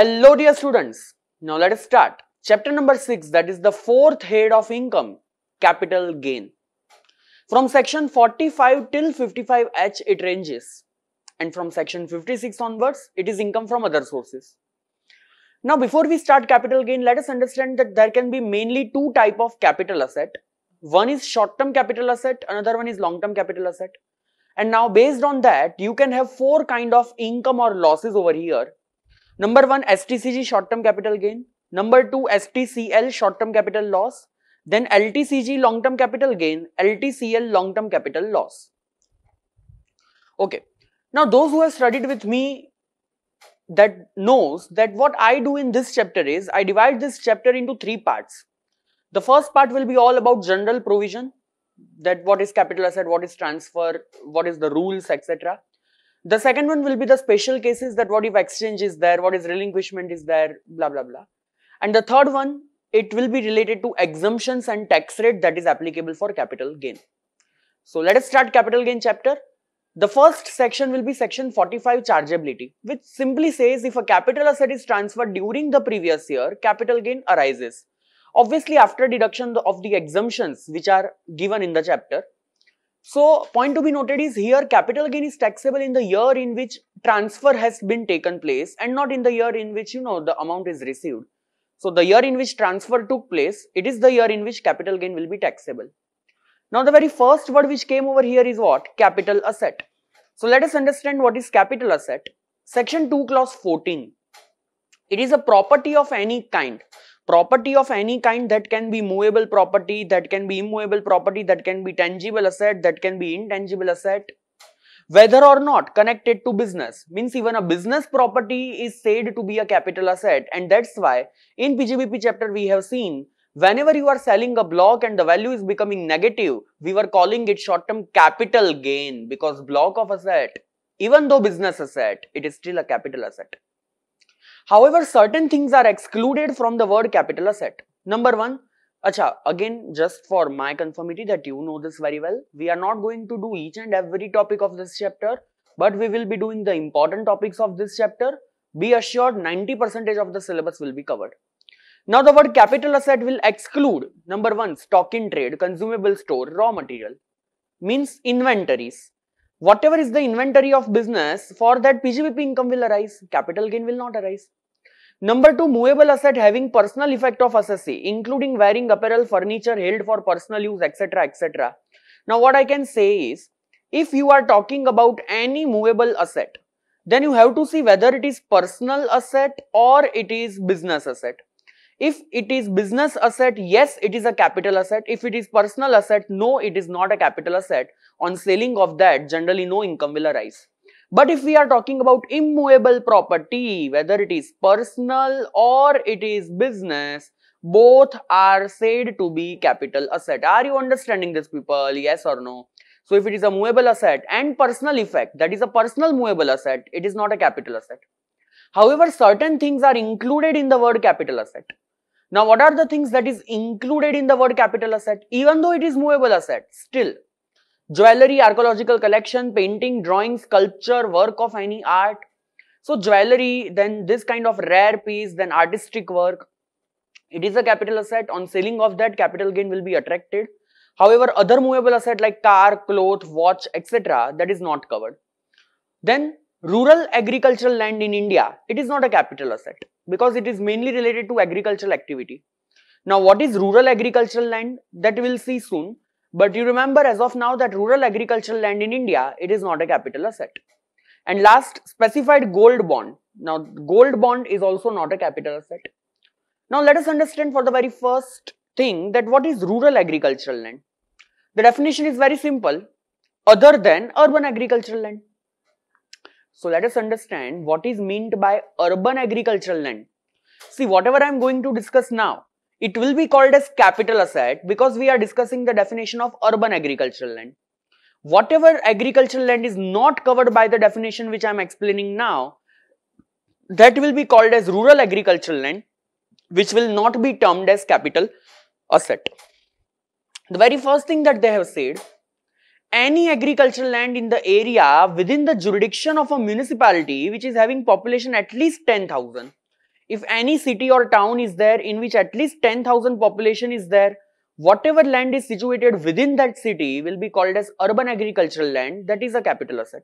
Hello dear students. Now let us start. Chapter number 6 that is the fourth head of income capital gain. From section 45 till 55H it ranges and from section 56 onwards it is income from other sources. Now before we start capital gain let us understand that there can be mainly two type of capital asset. One is short term capital asset another one is long term capital asset. And now based on that you can have four kind of income or losses over here Number one, STCG short-term capital gain. Number two, STCL short-term capital loss. Then LTCG long-term capital gain, LTCL long-term capital loss. Okay. Now those who have studied with me that knows that what I do in this chapter is I divide this chapter into three parts. The first part will be all about general provision that what is capital asset, what is transfer, what is the rules, etc. The second one will be the special cases that what if exchange is there, what is relinquishment is there, blah, blah, blah. And the third one, it will be related to exemptions and tax rate that is applicable for capital gain. So let us start capital gain chapter. The first section will be section 45 chargeability, which simply says if a capital asset is transferred during the previous year, capital gain arises. Obviously, after deduction of the exemptions which are given in the chapter, so point to be noted is here capital gain is taxable in the year in which transfer has been taken place and not in the year in which you know the amount is received. So the year in which transfer took place, it is the year in which capital gain will be taxable. Now the very first word which came over here is what? Capital asset. So let us understand what is capital asset. Section 2 clause 14. It is a property of any kind property of any kind that can be movable property that can be immovable property that can be tangible asset that can be intangible asset whether or not connected to business means even a business property is said to be a capital asset and that's why in PGBP chapter we have seen whenever you are selling a block and the value is becoming negative we were calling it short term capital gain because block of asset even though business asset it is still a capital asset However, certain things are excluded from the word capital asset. Number one, Acha, again, just for my conformity that you know this very well, we are not going to do each and every topic of this chapter, but we will be doing the important topics of this chapter. Be assured 90% of the syllabus will be covered. Now the word capital asset will exclude number one, stock in trade, consumable store, raw material, means inventories. Whatever is the inventory of business, for that PGBP income will arise, capital gain will not arise. Number two, movable asset having personal effect of assessee, including wearing apparel, furniture held for personal use, etc., etc. Now, what I can say is, if you are talking about any movable asset, then you have to see whether it is personal asset or it is business asset. If it is business asset, yes, it is a capital asset. If it is personal asset, no, it is not a capital asset. On selling of that, generally no income will arise. But if we are talking about immovable property, whether it is personal or it is business, both are said to be capital asset. Are you understanding this people? Yes or no? So if it is a movable asset and personal effect, that is a personal movable asset, it is not a capital asset. However, certain things are included in the word capital asset. Now, what are the things that is included in the word capital asset? Even though it is movable asset, still Jewelry, archaeological collection, painting, drawing, sculpture, work of any art. So jewelry, then this kind of rare piece, then artistic work. It is a capital asset. On selling of that, capital gain will be attracted. However, other movable asset like car, cloth, watch, etc. that is not covered. Then rural agricultural land in India, it is not a capital asset because it is mainly related to agricultural activity. Now, what is rural agricultural land? That we will see soon. But you remember as of now that rural agricultural land in India, it is not a capital asset. And last, specified gold bond. Now, gold bond is also not a capital asset. Now, let us understand for the very first thing that what is rural agricultural land? The definition is very simple, other than urban agricultural land. So, let us understand what is meant by urban agricultural land. See, whatever I am going to discuss now, it will be called as capital asset because we are discussing the definition of urban agricultural land. Whatever agricultural land is not covered by the definition which I am explaining now, that will be called as rural agricultural land which will not be termed as capital asset. The very first thing that they have said, any agricultural land in the area within the jurisdiction of a municipality which is having population at least 10,000 if any city or town is there in which at least 10,000 population is there, whatever land is situated within that city will be called as urban agricultural land that is a capital asset.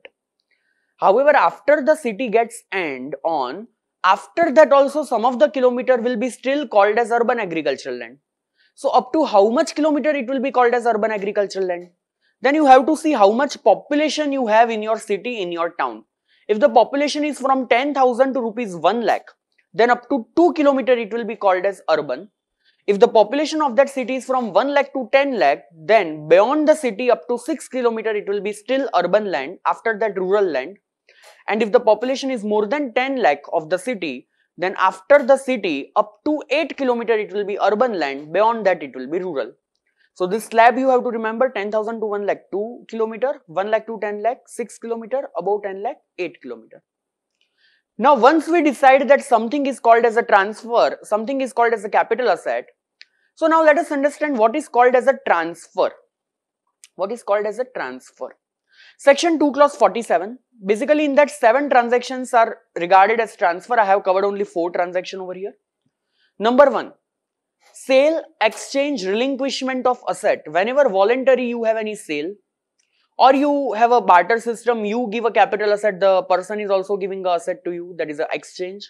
However, after the city gets end on, after that also some of the kilometer will be still called as urban agricultural land. So up to how much kilometer it will be called as urban agricultural land? Then you have to see how much population you have in your city, in your town. If the population is from 10,000 to rupees 1 lakh, then up to 2 kilometer it will be called as urban. If the population of that city is from 1 lakh to 10 lakh, then beyond the city up to 6 kilometer it will be still urban land, after that rural land. And if the population is more than 10 lakh of the city, then after the city up to 8 kilometer it will be urban land, beyond that it will be rural. So this slab you have to remember 10,000 to 1 lakh 2 kilometer, 1 lakh to 10 lakh 6 kilometer, above 10 lakh 8 kilometer. Now, once we decide that something is called as a transfer, something is called as a capital asset. So now let us understand what is called as a transfer. What is called as a transfer? Section 2 clause 47. Basically in that 7 transactions are regarded as transfer. I have covered only 4 transactions over here. Number 1. Sale, exchange, relinquishment of asset. Whenever voluntary you have any sale, or you have a barter system you give a capital asset the person is also giving a asset to you that is an exchange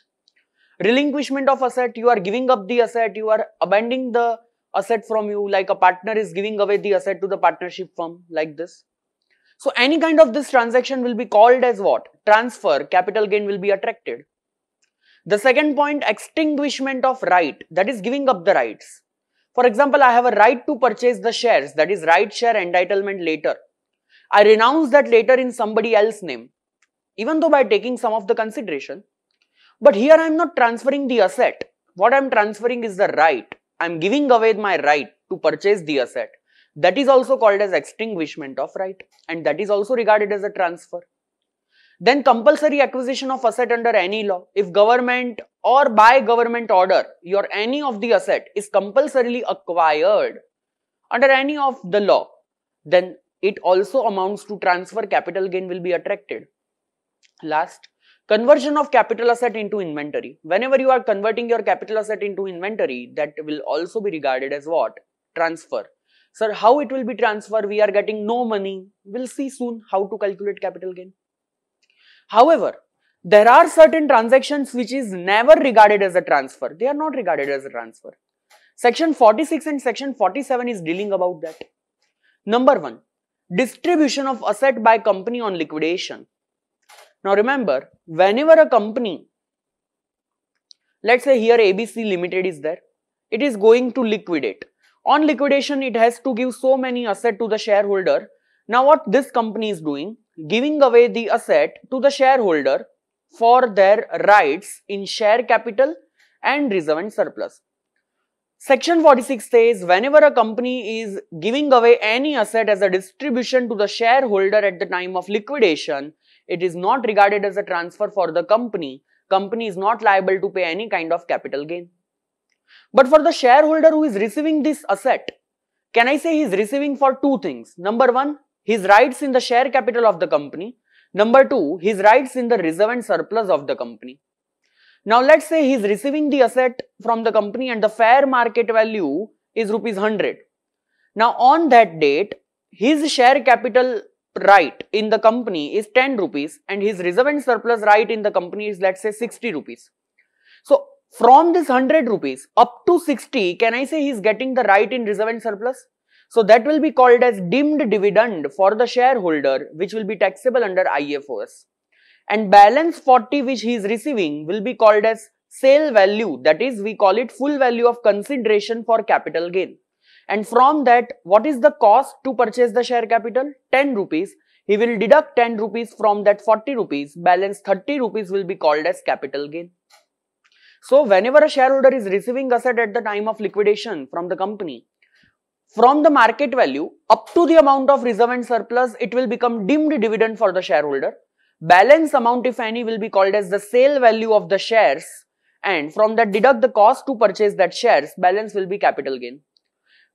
relinquishment of asset you are giving up the asset you are abandoning the asset from you like a partner is giving away the asset to the partnership firm like this so any kind of this transaction will be called as what transfer capital gain will be attracted the second point extinguishment of right that is giving up the rights for example i have a right to purchase the shares that is right share entitlement later I renounce that later in somebody else's name, even though by taking some of the consideration. But here I am not transferring the asset. What I am transferring is the right. I am giving away my right to purchase the asset. That is also called as extinguishment of right and that is also regarded as a transfer. Then compulsory acquisition of asset under any law. If government or by government order, your any of the asset is compulsorily acquired under any of the law, then it also amounts to transfer capital gain will be attracted. Last, conversion of capital asset into inventory. Whenever you are converting your capital asset into inventory, that will also be regarded as what? Transfer. Sir, how it will be transfer? We are getting no money. We'll see soon how to calculate capital gain. However, there are certain transactions which is never regarded as a transfer. They are not regarded as a transfer. Section 46 and section 47 is dealing about that. Number 1 distribution of asset by company on liquidation. Now remember, whenever a company, let's say here ABC Limited is there, it is going to liquidate. On liquidation, it has to give so many asset to the shareholder. Now what this company is doing, giving away the asset to the shareholder for their rights in share capital and reserve and surplus. Section 46 says whenever a company is giving away any asset as a distribution to the shareholder at the time of liquidation, it is not regarded as a transfer for the company. Company is not liable to pay any kind of capital gain. But for the shareholder who is receiving this asset, can I say he is receiving for two things? Number one, his rights in the share capital of the company. Number two, his rights in the reserve and surplus of the company. Now let's say he is receiving the asset from the company and the fair market value is rupees 100. Now on that date, his share capital right in the company is 10 rupees and his reserve and surplus right in the company is let's say 60 rupees. So from this 100 rupees up to 60, can I say he is getting the right in reserve and surplus? So that will be called as dimmed dividend for the shareholder which will be taxable under IFOS and balance 40 which he is receiving will be called as sale value that is we call it full value of consideration for capital gain and from that what is the cost to purchase the share capital 10 rupees he will deduct 10 rupees from that 40 rupees balance 30 rupees will be called as capital gain so whenever a shareholder is receiving asset at the time of liquidation from the company from the market value up to the amount of reserve and surplus it will become deemed dividend for the shareholder Balance amount if any will be called as the sale value of the shares and from that deduct the cost to purchase that shares, balance will be capital gain.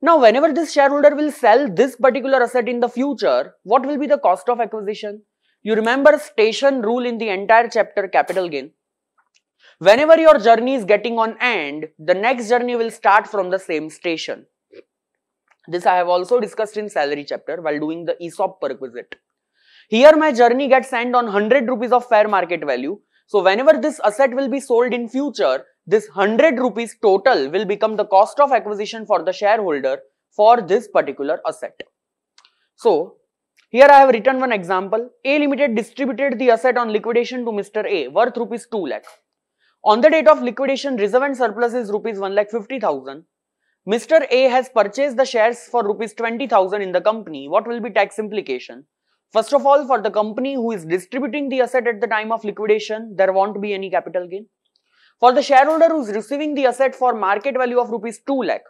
Now, whenever this shareholder will sell this particular asset in the future, what will be the cost of acquisition? You remember station rule in the entire chapter capital gain. Whenever your journey is getting on end, the next journey will start from the same station. This I have also discussed in salary chapter while doing the ESOP perquisite. Here my journey gets end on 100 rupees of fair market value. So whenever this asset will be sold in future, this 100 rupees total will become the cost of acquisition for the shareholder for this particular asset. So here I have written one example. A Limited distributed the asset on liquidation to Mr. A worth rupees 2 lakh. On the date of liquidation, reserve and surplus is rupees 1 lakh 50,000. Mr. A has purchased the shares for rupees 20,000 in the company. What will be tax implication? First of all, for the company who is distributing the asset at the time of liquidation, there won't be any capital gain. For the shareholder who is receiving the asset for market value of rupees 2 lakh,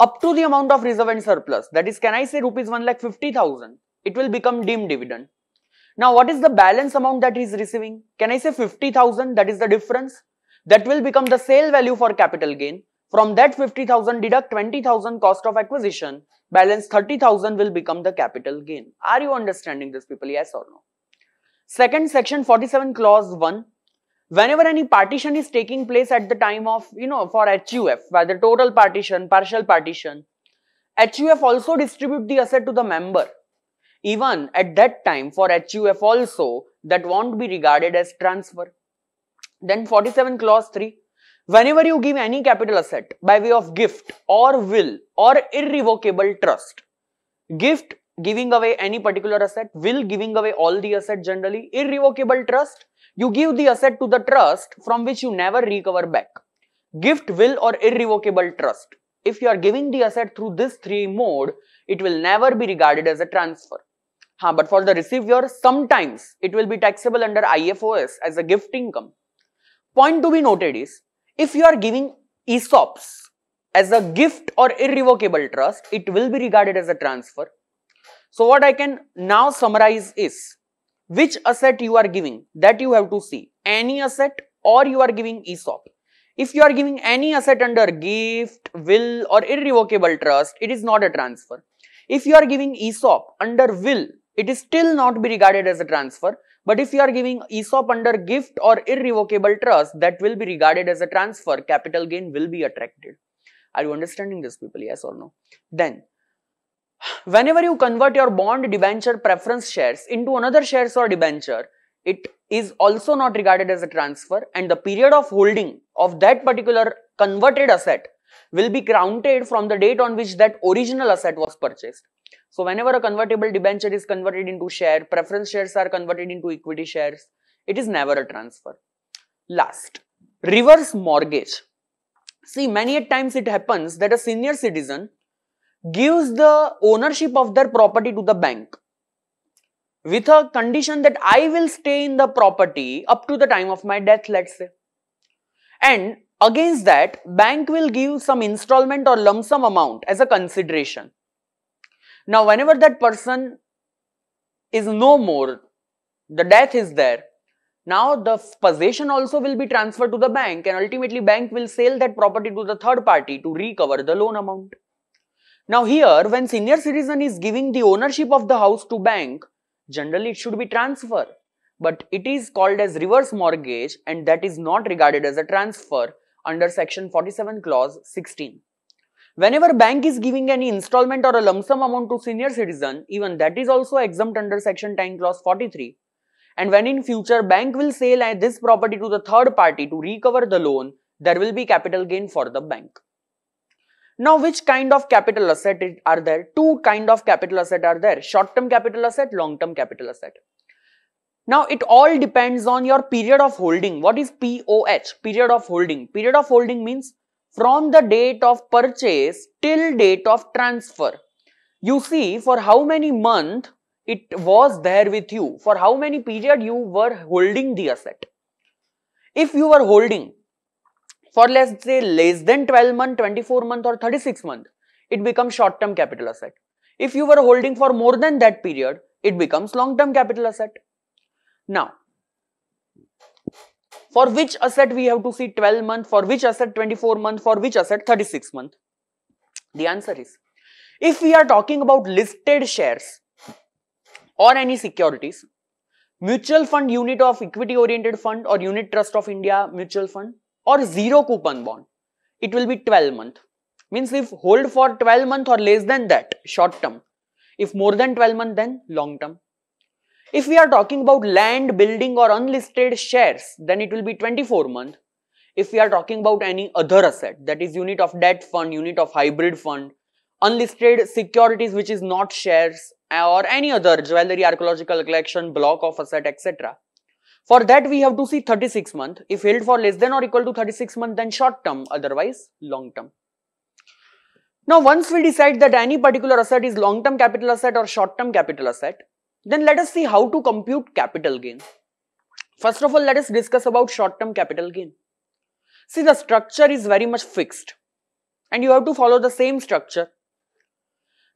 up to the amount of reserve and surplus, that is, can I say rupees 1 lakh 50,000, it will become deemed dividend. Now, what is the balance amount that he is receiving? Can I say 50,000, that is the difference? That will become the sale value for capital gain. From that 50,000 deduct 20,000 cost of acquisition balance 30,000 will become the capital gain. Are you understanding this people? Yes or no? Second section 47 clause 1. Whenever any partition is taking place at the time of, you know, for HUF, whether total partition, partial partition, HUF also distribute the asset to the member. Even at that time for HUF also, that won't be regarded as transfer. Then 47 clause 3. Whenever you give any capital asset by way of gift or will or irrevocable trust, gift giving away any particular asset, will giving away all the asset generally, irrevocable trust, you give the asset to the trust from which you never recover back. Gift, will or irrevocable trust. If you are giving the asset through this three mode, it will never be regarded as a transfer. Huh, but for the receiver, sometimes it will be taxable under IFOS as a gift income. Point to be noted is, if you are giving ESOPs as a gift or irrevocable trust, it will be regarded as a transfer. So what I can now summarize is, which asset you are giving, that you have to see. Any asset or you are giving ESOP. If you are giving any asset under gift, will or irrevocable trust, it is not a transfer. If you are giving ESOP under will, it is still not be regarded as a transfer but if you are giving ESOP under gift or irrevocable trust, that will be regarded as a transfer. Capital gain will be attracted. Are you understanding this people? Yes or no? Then, whenever you convert your bond debenture preference shares into another shares or debenture, it is also not regarded as a transfer and the period of holding of that particular converted asset will be counted from the date on which that original asset was purchased. So whenever a convertible debenture is converted into share, preference shares are converted into equity shares. It is never a transfer. Last, reverse mortgage. See, many a times it happens that a senior citizen gives the ownership of their property to the bank with a condition that I will stay in the property up to the time of my death, let's say. And against that, bank will give some installment or lump sum amount as a consideration. Now, whenever that person is no more, the death is there, now the possession also will be transferred to the bank and ultimately bank will sell that property to the third party to recover the loan amount. Now here, when senior citizen is giving the ownership of the house to bank, generally it should be transfer. But it is called as reverse mortgage and that is not regarded as a transfer under section 47 clause 16. Whenever bank is giving any installment or a lump sum amount to senior citizen, even that is also exempt under section 10 clause 43. And when in future bank will sell this property to the third party to recover the loan, there will be capital gain for the bank. Now which kind of capital asset are there? Two kind of capital asset are there, short-term capital asset, long-term capital asset. Now it all depends on your period of holding. What is POH? Period of holding. Period of holding means from the date of purchase till date of transfer. You see for how many month it was there with you, for how many period you were holding the asset. If you were holding for let's say less than 12 month, 24 month or 36 month, it becomes short term capital asset. If you were holding for more than that period, it becomes long term capital asset. Now, for which asset we have to see 12 month, for which asset 24 month, for which asset 36 month? The answer is, if we are talking about listed shares or any securities, mutual fund unit of equity oriented fund or unit trust of India mutual fund or zero coupon bond, it will be 12 month. Means if hold for 12 month or less than that, short term. If more than 12 month, then long term. If we are talking about land, building or unlisted shares, then it will be 24 month. If we are talking about any other asset, that is unit of debt fund, unit of hybrid fund, unlisted securities which is not shares uh, or any other jewelry, archaeological collection, block of asset, etc. For that we have to see 36 month. If held for less than or equal to 36 month, then short term, otherwise long term. Now, once we decide that any particular asset is long-term capital asset or short-term capital asset, then let us see how to compute capital gain. First of all, let us discuss about short-term capital gain. See, the structure is very much fixed and you have to follow the same structure.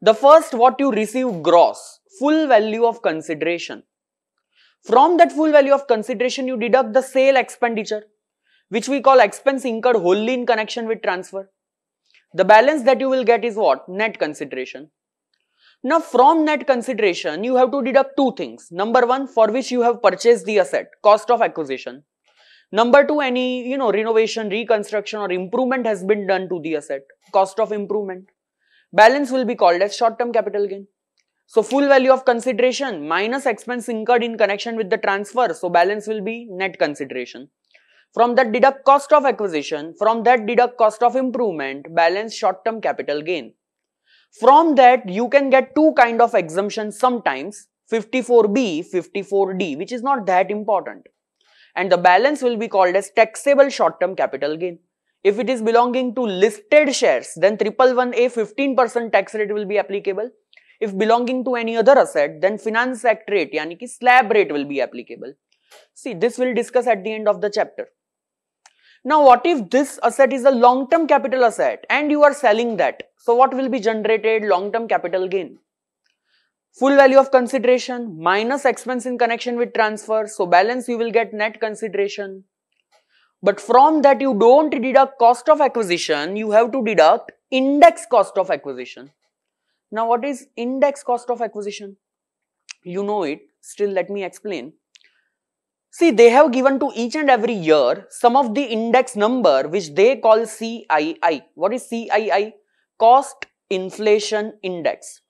The first, what you receive gross, full value of consideration. From that full value of consideration, you deduct the sale expenditure, which we call expense incurred wholly in connection with transfer. The balance that you will get is what? Net consideration. Now from net consideration, you have to deduct two things. Number one, for which you have purchased the asset, cost of acquisition. Number two, any, you know, renovation, reconstruction or improvement has been done to the asset, cost of improvement. Balance will be called as short-term capital gain. So full value of consideration minus expense incurred in connection with the transfer. So balance will be net consideration. From that deduct cost of acquisition, from that deduct cost of improvement, balance short-term capital gain. From that, you can get two kind of exemptions sometimes, 54B, 54D, which is not that important. And the balance will be called as taxable short-term capital gain. If it is belonging to listed shares, then 111A 15% tax rate will be applicable. If belonging to any other asset, then Finance Act rate, yani ki slab rate will be applicable. See, this we'll discuss at the end of the chapter. Now what if this asset is a long-term capital asset and you are selling that? So what will be generated long-term capital gain? Full value of consideration minus expense in connection with transfer. So balance you will get net consideration. But from that you don't deduct cost of acquisition. You have to deduct index cost of acquisition. Now what is index cost of acquisition? You know it. Still let me explain. See, they have given to each and every year some of the index number which they call CII. What is CII? Cost Inflation Index.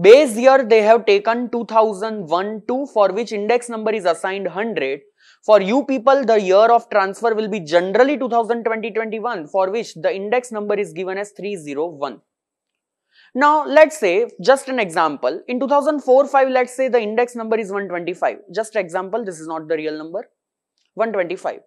Base year they have taken 2001 2 for which index number is assigned 100. For you people the year of transfer will be generally 2020-21 for which the index number is given as 301. Now, let's say, just an example, in 2004-5, let's say the index number is 125. Just example, this is not the real number, 125.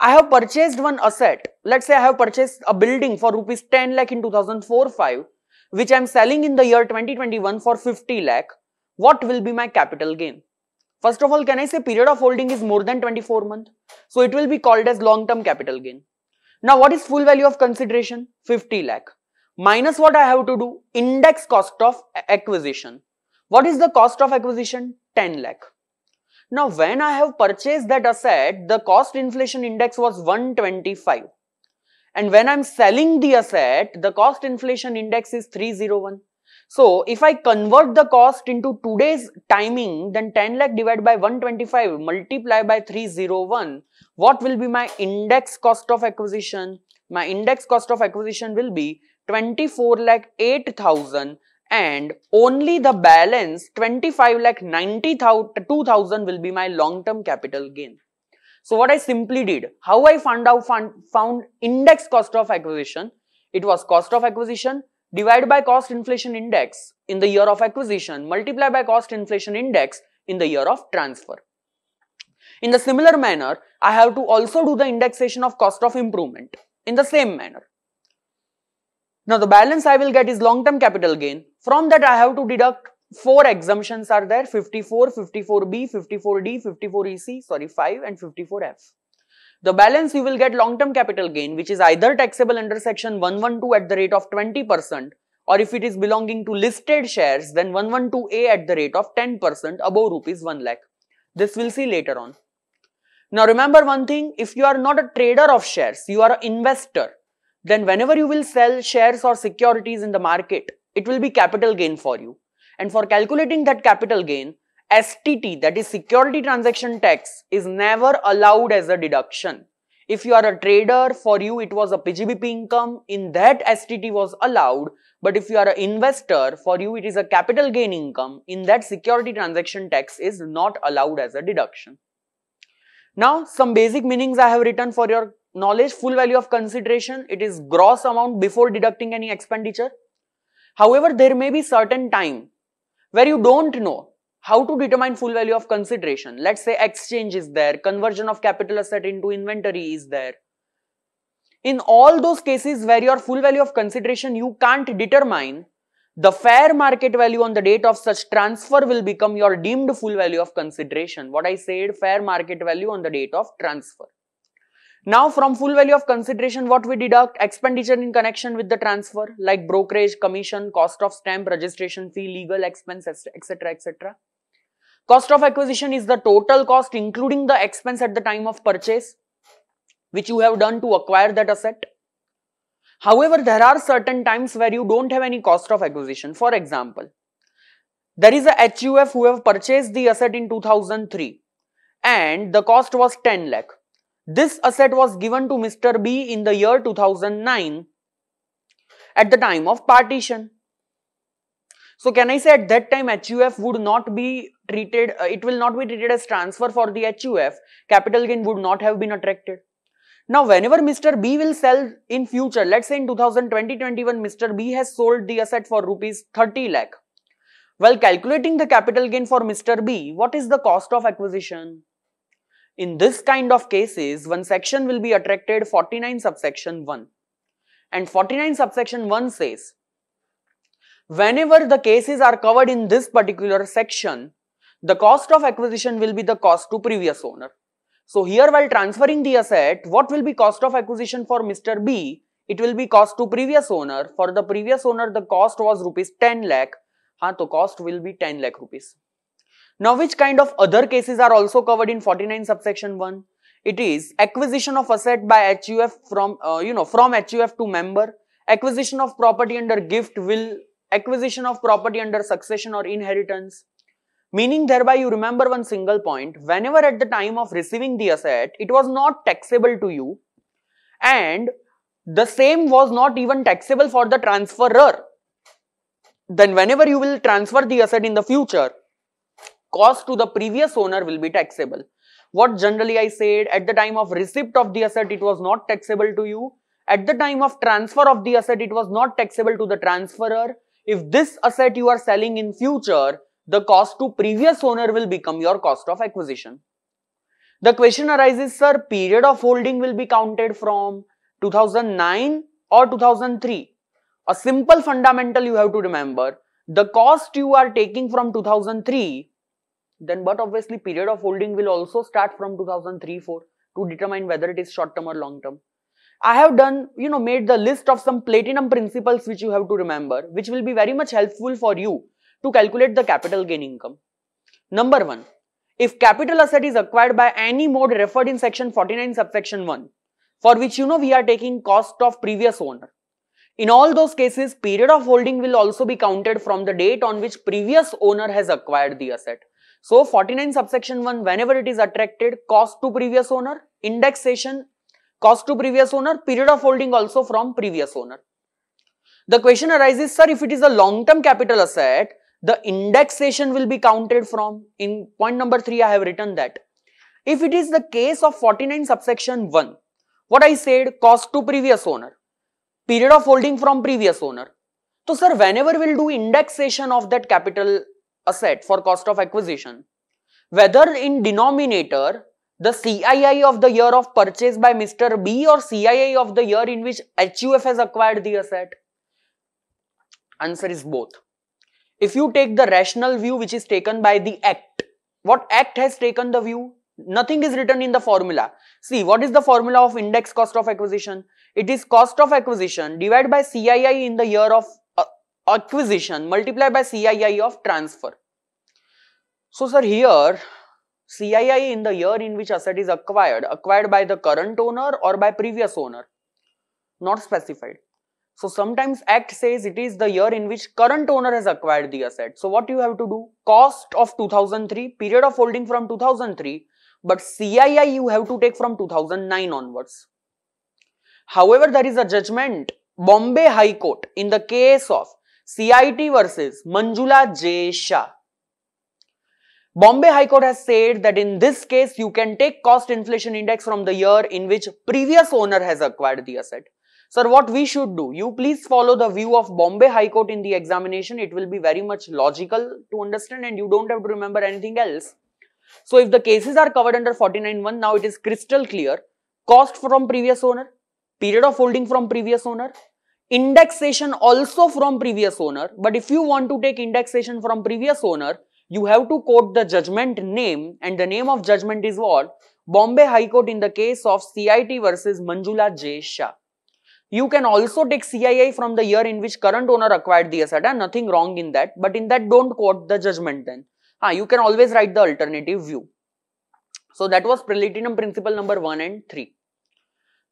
I have purchased one asset. Let's say I have purchased a building for rupees 10 lakh in 2004-5, which I am selling in the year 2021 for 50 lakh. What will be my capital gain? First of all, can I say period of holding is more than 24 months? So, it will be called as long-term capital gain. Now, what is full value of consideration? 50 lakh minus what I have to do? Index cost of acquisition. What is the cost of acquisition? 10 lakh. Now, when I have purchased that asset, the cost inflation index was 125. And when I'm selling the asset, the cost inflation index is 301. So, if I convert the cost into today's timing, then 10 lakh divided by 125 multiply by 301, what will be my index cost of acquisition? My index cost of acquisition will be 24 lakh 8,000 and only the balance 25 lakh 2000 will be my long-term capital gain. So what I simply did, how I found out found, found index cost of acquisition, it was cost of acquisition divided by cost inflation index in the year of acquisition multiplied by cost inflation index in the year of transfer. In the similar manner, I have to also do the indexation of cost of improvement in the same manner. Now the balance I will get is long-term capital gain. From that I have to deduct 4 exemptions are there 54, 54B, 54D, 54EC, sorry 5 and 54F. The balance you will get long-term capital gain which is either taxable under section 112 at the rate of 20% or if it is belonging to listed shares then 112A at the rate of 10% above rupees 1 lakh. This we'll see later on. Now remember one thing, if you are not a trader of shares, you are an investor then whenever you will sell shares or securities in the market, it will be capital gain for you. And for calculating that capital gain, STT, that is security transaction tax, is never allowed as a deduction. If you are a trader, for you it was a PGBP income, in that STT was allowed. But if you are an investor, for you it is a capital gain income, in that security transaction tax is not allowed as a deduction. Now, some basic meanings I have written for your knowledge full value of consideration it is gross amount before deducting any expenditure however there may be certain time where you don't know how to determine full value of consideration let's say exchange is there conversion of capital asset into inventory is there in all those cases where your full value of consideration you can't determine the fair market value on the date of such transfer will become your deemed full value of consideration what i said fair market value on the date of transfer now from full value of consideration, what we deduct? Expenditure in connection with the transfer like brokerage, commission, cost of stamp, registration fee, legal expense, etc. etc. Cost of acquisition is the total cost including the expense at the time of purchase which you have done to acquire that asset. However, there are certain times where you don't have any cost of acquisition. For example, there is a HUF who have purchased the asset in 2003 and the cost was 10 lakh. This asset was given to Mr. B in the year 2009 at the time of partition. So can I say at that time HUF would not be treated, uh, it will not be treated as transfer for the HUF, capital gain would not have been attracted. Now whenever Mr. B will sell in future, let's say in 2020-21 Mr. B has sold the asset for rupees 30 lakh. While calculating the capital gain for Mr. B, what is the cost of acquisition? In this kind of cases, one section will be attracted 49 subsection 1. And 49 subsection 1 says, whenever the cases are covered in this particular section, the cost of acquisition will be the cost to previous owner. So here while transferring the asset, what will be cost of acquisition for Mr. B? It will be cost to previous owner. For the previous owner, the cost was rupees 10 lakh. Haan, to cost will be 10 lakh rupees. Now which kind of other cases are also covered in 49 subsection 1? It is acquisition of asset by HUF from, uh, you know, from HUF to member, acquisition of property under gift will, acquisition of property under succession or inheritance. Meaning thereby you remember one single point, whenever at the time of receiving the asset, it was not taxable to you and the same was not even taxable for the transferor. Then whenever you will transfer the asset in the future, cost to the previous owner will be taxable. What generally I said, at the time of receipt of the asset, it was not taxable to you. At the time of transfer of the asset, it was not taxable to the transferer. If this asset you are selling in future, the cost to previous owner will become your cost of acquisition. The question arises, sir, period of holding will be counted from 2009 or 2003. A simple fundamental you have to remember, the cost you are taking from 2003 then but obviously period of holding will also start from 2003-4 to determine whether it is short term or long term. I have done, you know, made the list of some platinum principles which you have to remember, which will be very much helpful for you to calculate the capital gain income. Number one, if capital asset is acquired by any mode referred in section 49 subsection 1, for which you know we are taking cost of previous owner. In all those cases, period of holding will also be counted from the date on which previous owner has acquired the asset. So 49 subsection 1 whenever it is attracted cost to previous owner, indexation, cost to previous owner, period of holding also from previous owner. The question arises sir if it is a long term capital asset the indexation will be counted from in point number 3 I have written that. If it is the case of 49 subsection 1 what I said cost to previous owner, period of holding from previous owner. So sir whenever we will do indexation of that capital asset for cost of acquisition. Whether in denominator, the CII of the year of purchase by Mr. B or CII of the year in which HUF has acquired the asset? Answer is both. If you take the rational view which is taken by the act, what act has taken the view? Nothing is written in the formula. See, what is the formula of index cost of acquisition? It is cost of acquisition divided by CII in the year of acquisition multiplied by CII of transfer. So sir here CII in the year in which asset is acquired, acquired by the current owner or by previous owner, not specified. So sometimes act says it is the year in which current owner has acquired the asset. So what you have to do? Cost of 2003, period of holding from 2003, but CII you have to take from 2009 onwards. However, there is a judgment Bombay High Court in the case of CIT versus Manjula J. Shah. Bombay High Court has said that in this case, you can take cost inflation index from the year in which previous owner has acquired the asset. Sir, what we should do? You please follow the view of Bombay High Court in the examination. It will be very much logical to understand and you don't have to remember anything else. So, if the cases are covered under 49.1, now it is crystal clear. Cost from previous owner, period of holding from previous owner, indexation also from previous owner. But if you want to take indexation from previous owner, you have to quote the judgment name and the name of judgment is what? Bombay High Court in the case of CIT versus Manjula J. Shah. You can also take CII from the year in which current owner acquired the asset. And nothing wrong in that. But in that, don't quote the judgment then. Ah, you can always write the alternative view. So that was platinum principle number 1 and 3.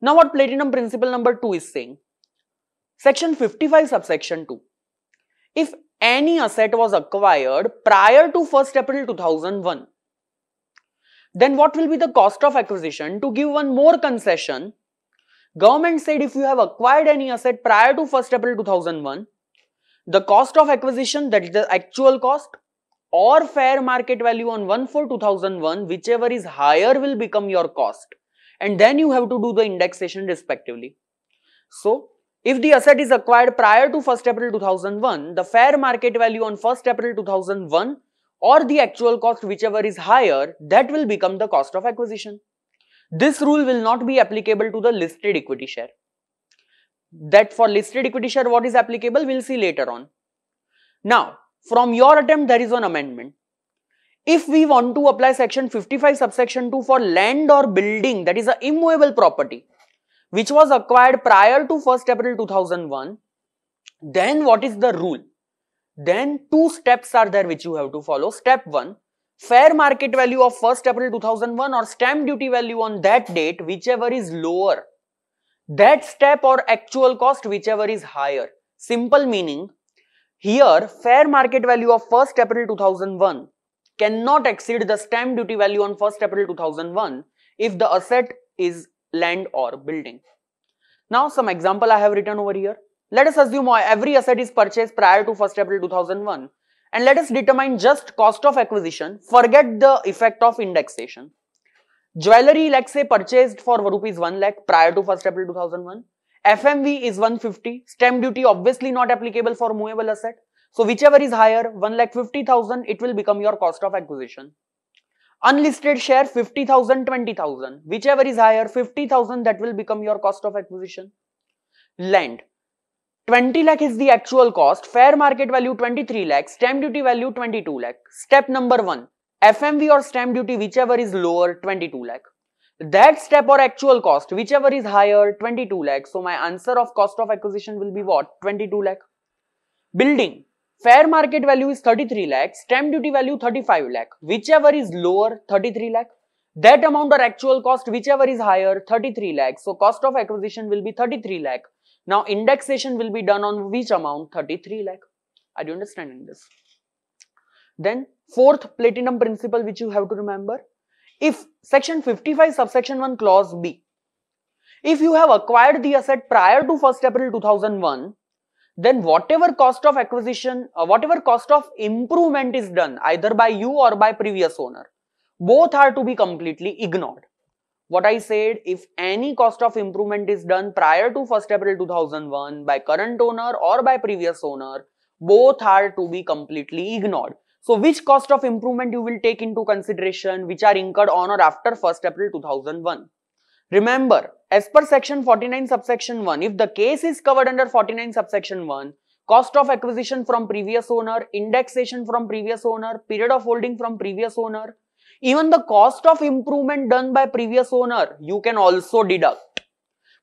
Now what platinum principle number 2 is saying? Section 55 subsection 2. If any asset was acquired prior to 1st April 2001, then what will be the cost of acquisition? To give one more concession, government said if you have acquired any asset prior to 1st April 2001, the cost of acquisition that is the actual cost or fair market value on one for 2001 whichever is higher will become your cost and then you have to do the indexation respectively. So if the asset is acquired prior to 1st April 2001, the fair market value on 1st April 2001 or the actual cost whichever is higher, that will become the cost of acquisition. This rule will not be applicable to the listed equity share. That for listed equity share what is applicable we will see later on. Now, from your attempt there is one amendment. If we want to apply section 55 subsection 2 for land or building that is a immovable property, which was acquired prior to 1st April 2001, then what is the rule? Then two steps are there which you have to follow. Step 1, fair market value of 1st April 2001 or stamp duty value on that date, whichever is lower. That step or actual cost, whichever is higher. Simple meaning, here fair market value of 1st April 2001 cannot exceed the stamp duty value on 1st April 2001 if the asset is land or building. Now some example I have written over here. Let us assume every asset is purchased prior to 1st April 2001 and let us determine just cost of acquisition, forget the effect of indexation. Jewelry let's say purchased for rupees 1 lakh prior to 1st April 2001. FMV is 150, stamp duty obviously not applicable for movable asset. So whichever is higher 1 lakh 50,000 it will become your cost of acquisition. Unlisted share 50,000, 20,000. Whichever is higher, 50,000 that will become your cost of acquisition. Land. 20 lakh is the actual cost, fair market value 23 lakh, stamp duty value 22 lakh. Step number 1, FMV or stamp duty whichever is lower 22 lakh. That step or actual cost whichever is higher 22 lakh. So my answer of cost of acquisition will be what? 22 lakh. Building Fair market value is 33 lakh, stamp duty value 35 lakh. Whichever is lower, 33 lakh. That amount or actual cost, whichever is higher, 33 lakh. So cost of acquisition will be 33 lakh. Now indexation will be done on which amount? 33 lakh. Are you understanding this? Then fourth platinum principle which you have to remember. If section 55 subsection 1 clause B. If you have acquired the asset prior to 1st April 2001, then whatever cost of acquisition, uh, whatever cost of improvement is done either by you or by previous owner, both are to be completely ignored. What I said, if any cost of improvement is done prior to 1st April 2001 by current owner or by previous owner, both are to be completely ignored. So which cost of improvement you will take into consideration which are incurred on or after 1st April 2001. Remember, as per section 49 subsection 1, if the case is covered under 49 subsection 1, cost of acquisition from previous owner, indexation from previous owner, period of holding from previous owner, even the cost of improvement done by previous owner, you can also deduct.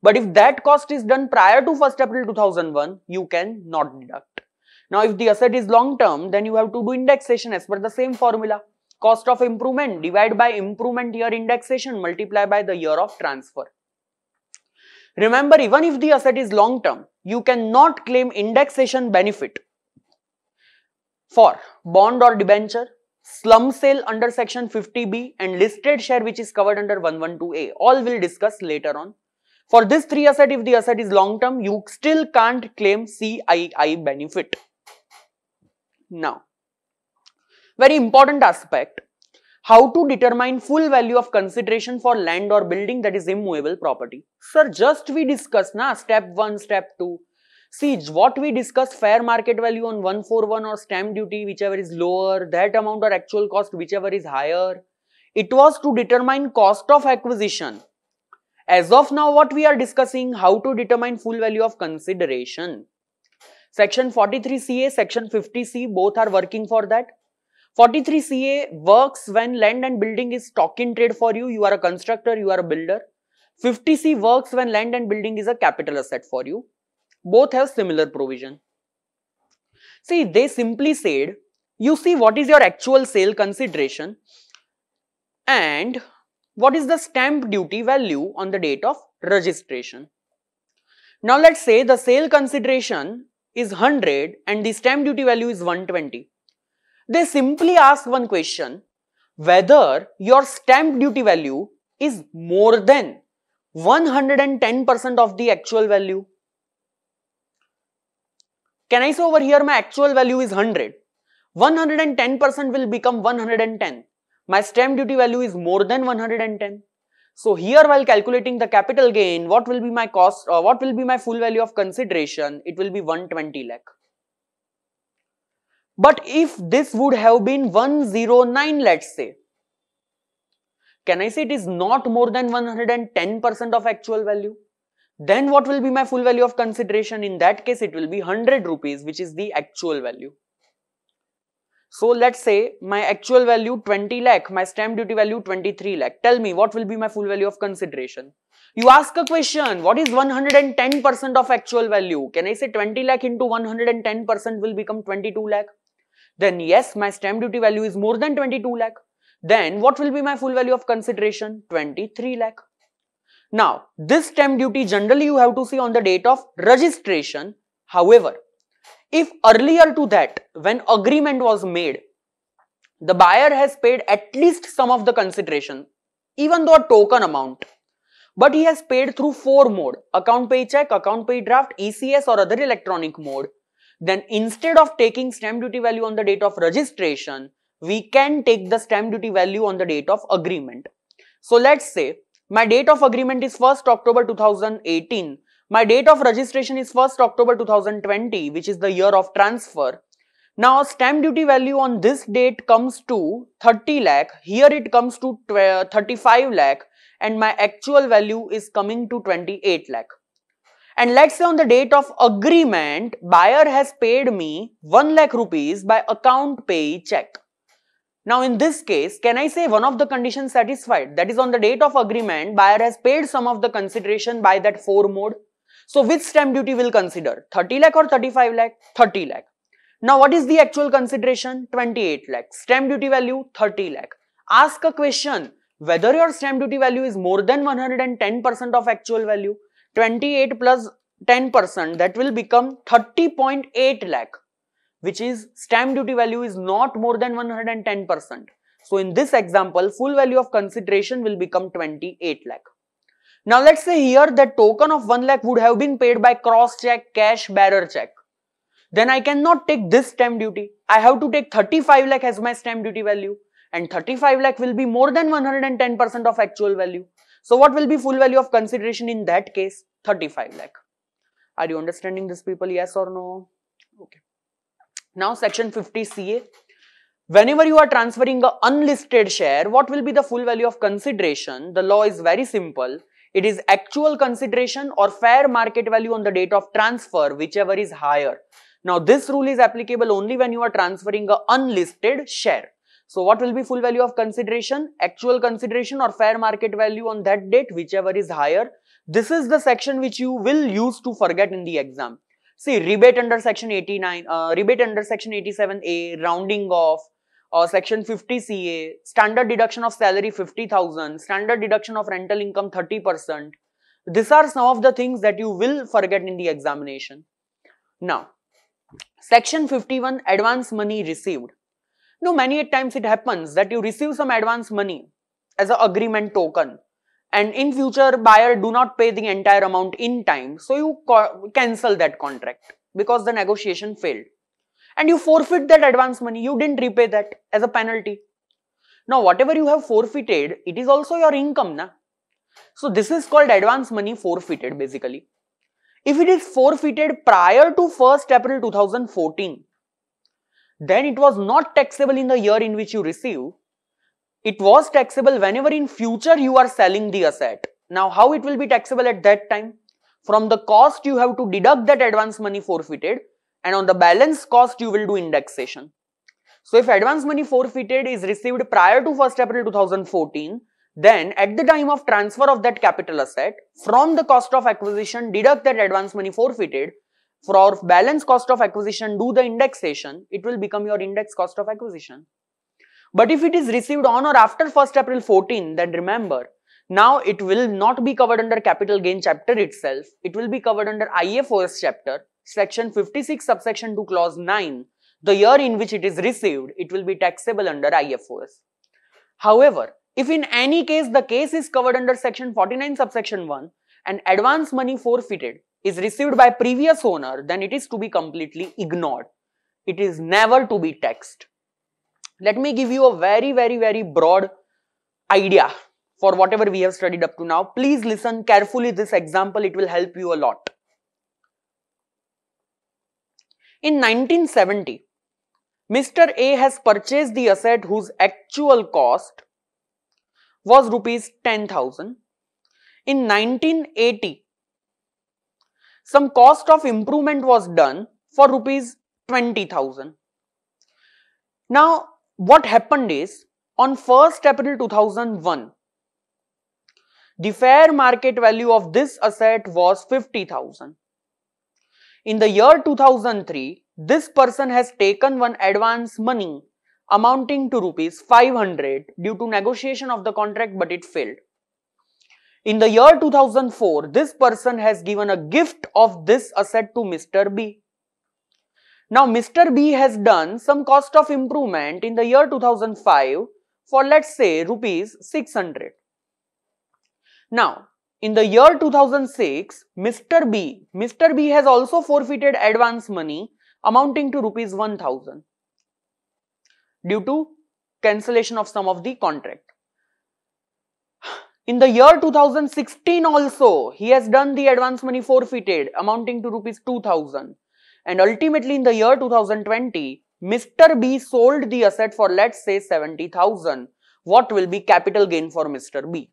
But if that cost is done prior to 1st April 2001, you can not deduct. Now, if the asset is long term, then you have to do indexation as per the same formula. Cost of improvement divided by improvement year indexation multiplied by the year of transfer. Remember, even if the asset is long term, you cannot claim indexation benefit for bond or debenture, slum sale under section 50B and listed share which is covered under 112A. All we'll discuss later on. For this three asset, if the asset is long term, you still can't claim CII benefit. Now, very important aspect how to determine full value of consideration for land or building that is immovable property. Sir, just we discuss na step 1, step 2. See, what we discuss fair market value on 141 or stamp duty, whichever is lower, that amount or actual cost, whichever is higher. It was to determine cost of acquisition. As of now, what we are discussing, how to determine full value of consideration. Section 43CA, Section 50C, both are working for that 43 CA works when land and building is stock in trade for you. You are a constructor, you are a builder. 50 C works when land and building is a capital asset for you. Both have similar provision. See, they simply said, you see what is your actual sale consideration and what is the stamp duty value on the date of registration. Now let's say the sale consideration is 100 and the stamp duty value is 120. They simply ask one question, whether your stamp duty value is more than 110% of the actual value. Can I say over here my actual value is 100? 110% will become 110. My stamp duty value is more than 110. So here while calculating the capital gain, what will be my cost or uh, what will be my full value of consideration? It will be 120 lakh. But if this would have been 109 let's say, can I say it is not more than 110% of actual value? Then what will be my full value of consideration? In that case, it will be 100 rupees, which is the actual value. So let's say my actual value 20 lakh, my stamp duty value 23 lakh. Tell me what will be my full value of consideration? You ask a question, what is 110% of actual value? Can I say 20 lakh into 110% will become 22 lakh? then yes, my stamp duty value is more than 22 lakh. Then what will be my full value of consideration? 23 lakh. Now, this stamp duty generally you have to see on the date of registration. However, if earlier to that, when agreement was made, the buyer has paid at least some of the consideration, even though a token amount, but he has paid through four mode, account pay check, account pay draft, ECS or other electronic mode, then instead of taking stamp duty value on the date of registration, we can take the stamp duty value on the date of agreement. So let's say my date of agreement is 1st October 2018. My date of registration is 1st October 2020, which is the year of transfer. Now, stamp duty value on this date comes to 30 lakh. Here it comes to 35 lakh and my actual value is coming to 28 lakh and let's say on the date of agreement, buyer has paid me 1 lakh rupees by account pay check. Now in this case, can I say one of the conditions satisfied? That is on the date of agreement, buyer has paid some of the consideration by that 4 mode. So which stamp duty will consider? 30 lakh or 35 lakh? 30 lakh. Now what is the actual consideration? 28 lakh. Stamp duty value 30 lakh. Ask a question whether your stamp duty value is more than 110% of actual value 28 10% that will become 30.8 lakh which is stamp duty value is not more than 110%. So in this example full value of consideration will become 28 lakh. Now let's say here that token of 1 lakh would have been paid by cross check, cash, bearer check. Then I cannot take this stamp duty. I have to take 35 lakh as my stamp duty value and 35 lakh will be more than 110% of actual value. So what will be full value of consideration in that case? 35 lakh. Are you understanding this people? Yes or no? Okay. Now section 50 CA. Whenever you are transferring a unlisted share, what will be the full value of consideration? The law is very simple. It is actual consideration or fair market value on the date of transfer, whichever is higher. Now this rule is applicable only when you are transferring a unlisted share. So what will be full value of consideration? Actual consideration or fair market value on that date, whichever is higher. This is the section which you will use to forget in the exam. See, rebate under section 89, uh, rebate under section 87A, rounding off, or uh, section 50 CA, standard deduction of salary 50,000, standard deduction of rental income 30%. These are some of the things that you will forget in the examination. Now, section 51 advance money received. Now many times it happens that you receive some advance money as an agreement token and in future buyer do not pay the entire amount in time. So you cancel that contract because the negotiation failed. And you forfeit that advance money. You didn't repay that as a penalty. Now whatever you have forfeited, it is also your income. Na? So this is called advance money forfeited basically. If it is forfeited prior to 1st April 2014, then it was not taxable in the year in which you receive. It was taxable whenever in future you are selling the asset. Now, how it will be taxable at that time? From the cost, you have to deduct that advance money forfeited and on the balance cost, you will do indexation. So, if advance money forfeited is received prior to 1st April 2014, then at the time of transfer of that capital asset, from the cost of acquisition, deduct that advance money forfeited for our balance cost of acquisition do the indexation, it will become your index cost of acquisition. But if it is received on or after 1st April 14, then remember, now it will not be covered under capital gain chapter itself. It will be covered under IFRS chapter, section 56 subsection 2 clause 9. The year in which it is received, it will be taxable under IFRS. However, if in any case the case is covered under section 49 subsection 1 and advance money forfeited, is received by previous owner, then it is to be completely ignored. It is never to be taxed. Let me give you a very, very, very broad idea for whatever we have studied up to now. Please listen carefully this example. It will help you a lot. In 1970, Mr. A has purchased the asset whose actual cost was rupees 10,000. In 1980, some cost of improvement was done for rupees 20,000. Now, what happened is on 1st April 2001, the fair market value of this asset was 50,000. In the year 2003, this person has taken one advance money amounting to rupees 500 due to negotiation of the contract but it failed. In the year 2004, this person has given a gift of this asset to Mr. B. Now, Mr. B has done some cost of improvement in the year 2005 for let's say rupees 600. Now, in the year 2006, Mr. B, Mr. B has also forfeited advance money amounting to rupees 1000 due to cancellation of some of the contract. In the year 2016 also, he has done the advance money forfeited amounting to rupees 2000. And ultimately in the year 2020, Mr. B sold the asset for let's say 70,000. What will be capital gain for Mr. B?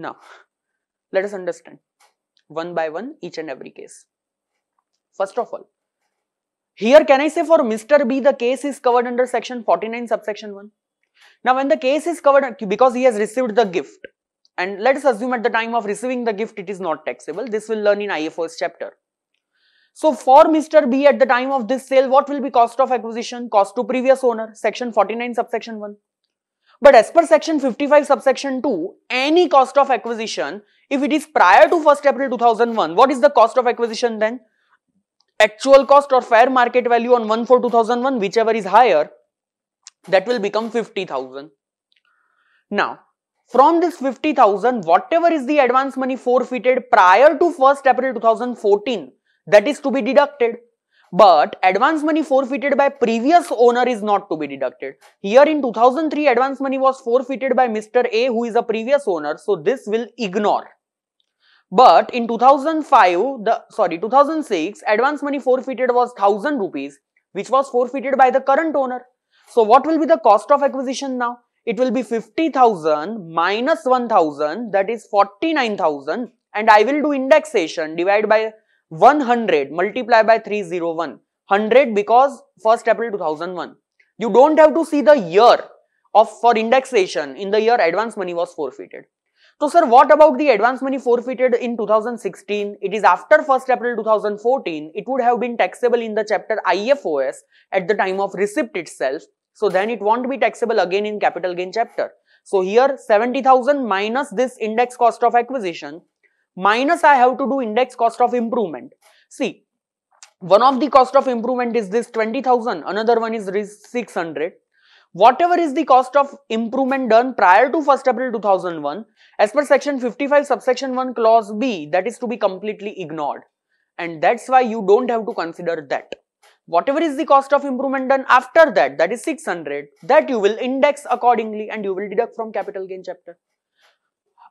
Now, let us understand one by one each and every case. First of all, here can I say for Mr. B the case is covered under section 49 subsection 1. Now when the case is covered because he has received the gift and let us assume at the time of receiving the gift it is not taxable. This will learn in IFO's chapter. So for Mr. B at the time of this sale what will be cost of acquisition, cost to previous owner section 49 subsection 1. But as per section 55 subsection 2, any cost of acquisition, if it is prior to 1st April 2001, what is the cost of acquisition then? actual cost or fair market value on 1 for 2001 whichever is higher that will become 50,000. Now from this 50,000 whatever is the advance money forfeited prior to 1st April 2014 that is to be deducted but advance money forfeited by previous owner is not to be deducted. Here in 2003 advance money was forfeited by Mr. A who is a previous owner so this will ignore. But in 2005, the sorry 2006, advance money forfeited was 1000 rupees, which was forfeited by the current owner. So what will be the cost of acquisition now? It will be 50,000 minus 1000 that is 49,000 and I will do indexation divide by 100 multiply by 301. 100 because 1st April 2001. You don't have to see the year of for indexation in the year advance money was forfeited. So sir, what about the advance money forfeited in 2016? It is after 1st April 2014. It would have been taxable in the chapter IFOS at the time of receipt itself. So then it won't be taxable again in capital gain chapter. So here 70,000 minus this index cost of acquisition minus I have to do index cost of improvement. See, one of the cost of improvement is this 20,000, another one is 600 whatever is the cost of improvement done prior to 1st April 2001 as per section 55 subsection 1 clause B that is to be completely ignored and that's why you don't have to consider that. Whatever is the cost of improvement done after that that is 600 that you will index accordingly and you will deduct from capital gain chapter.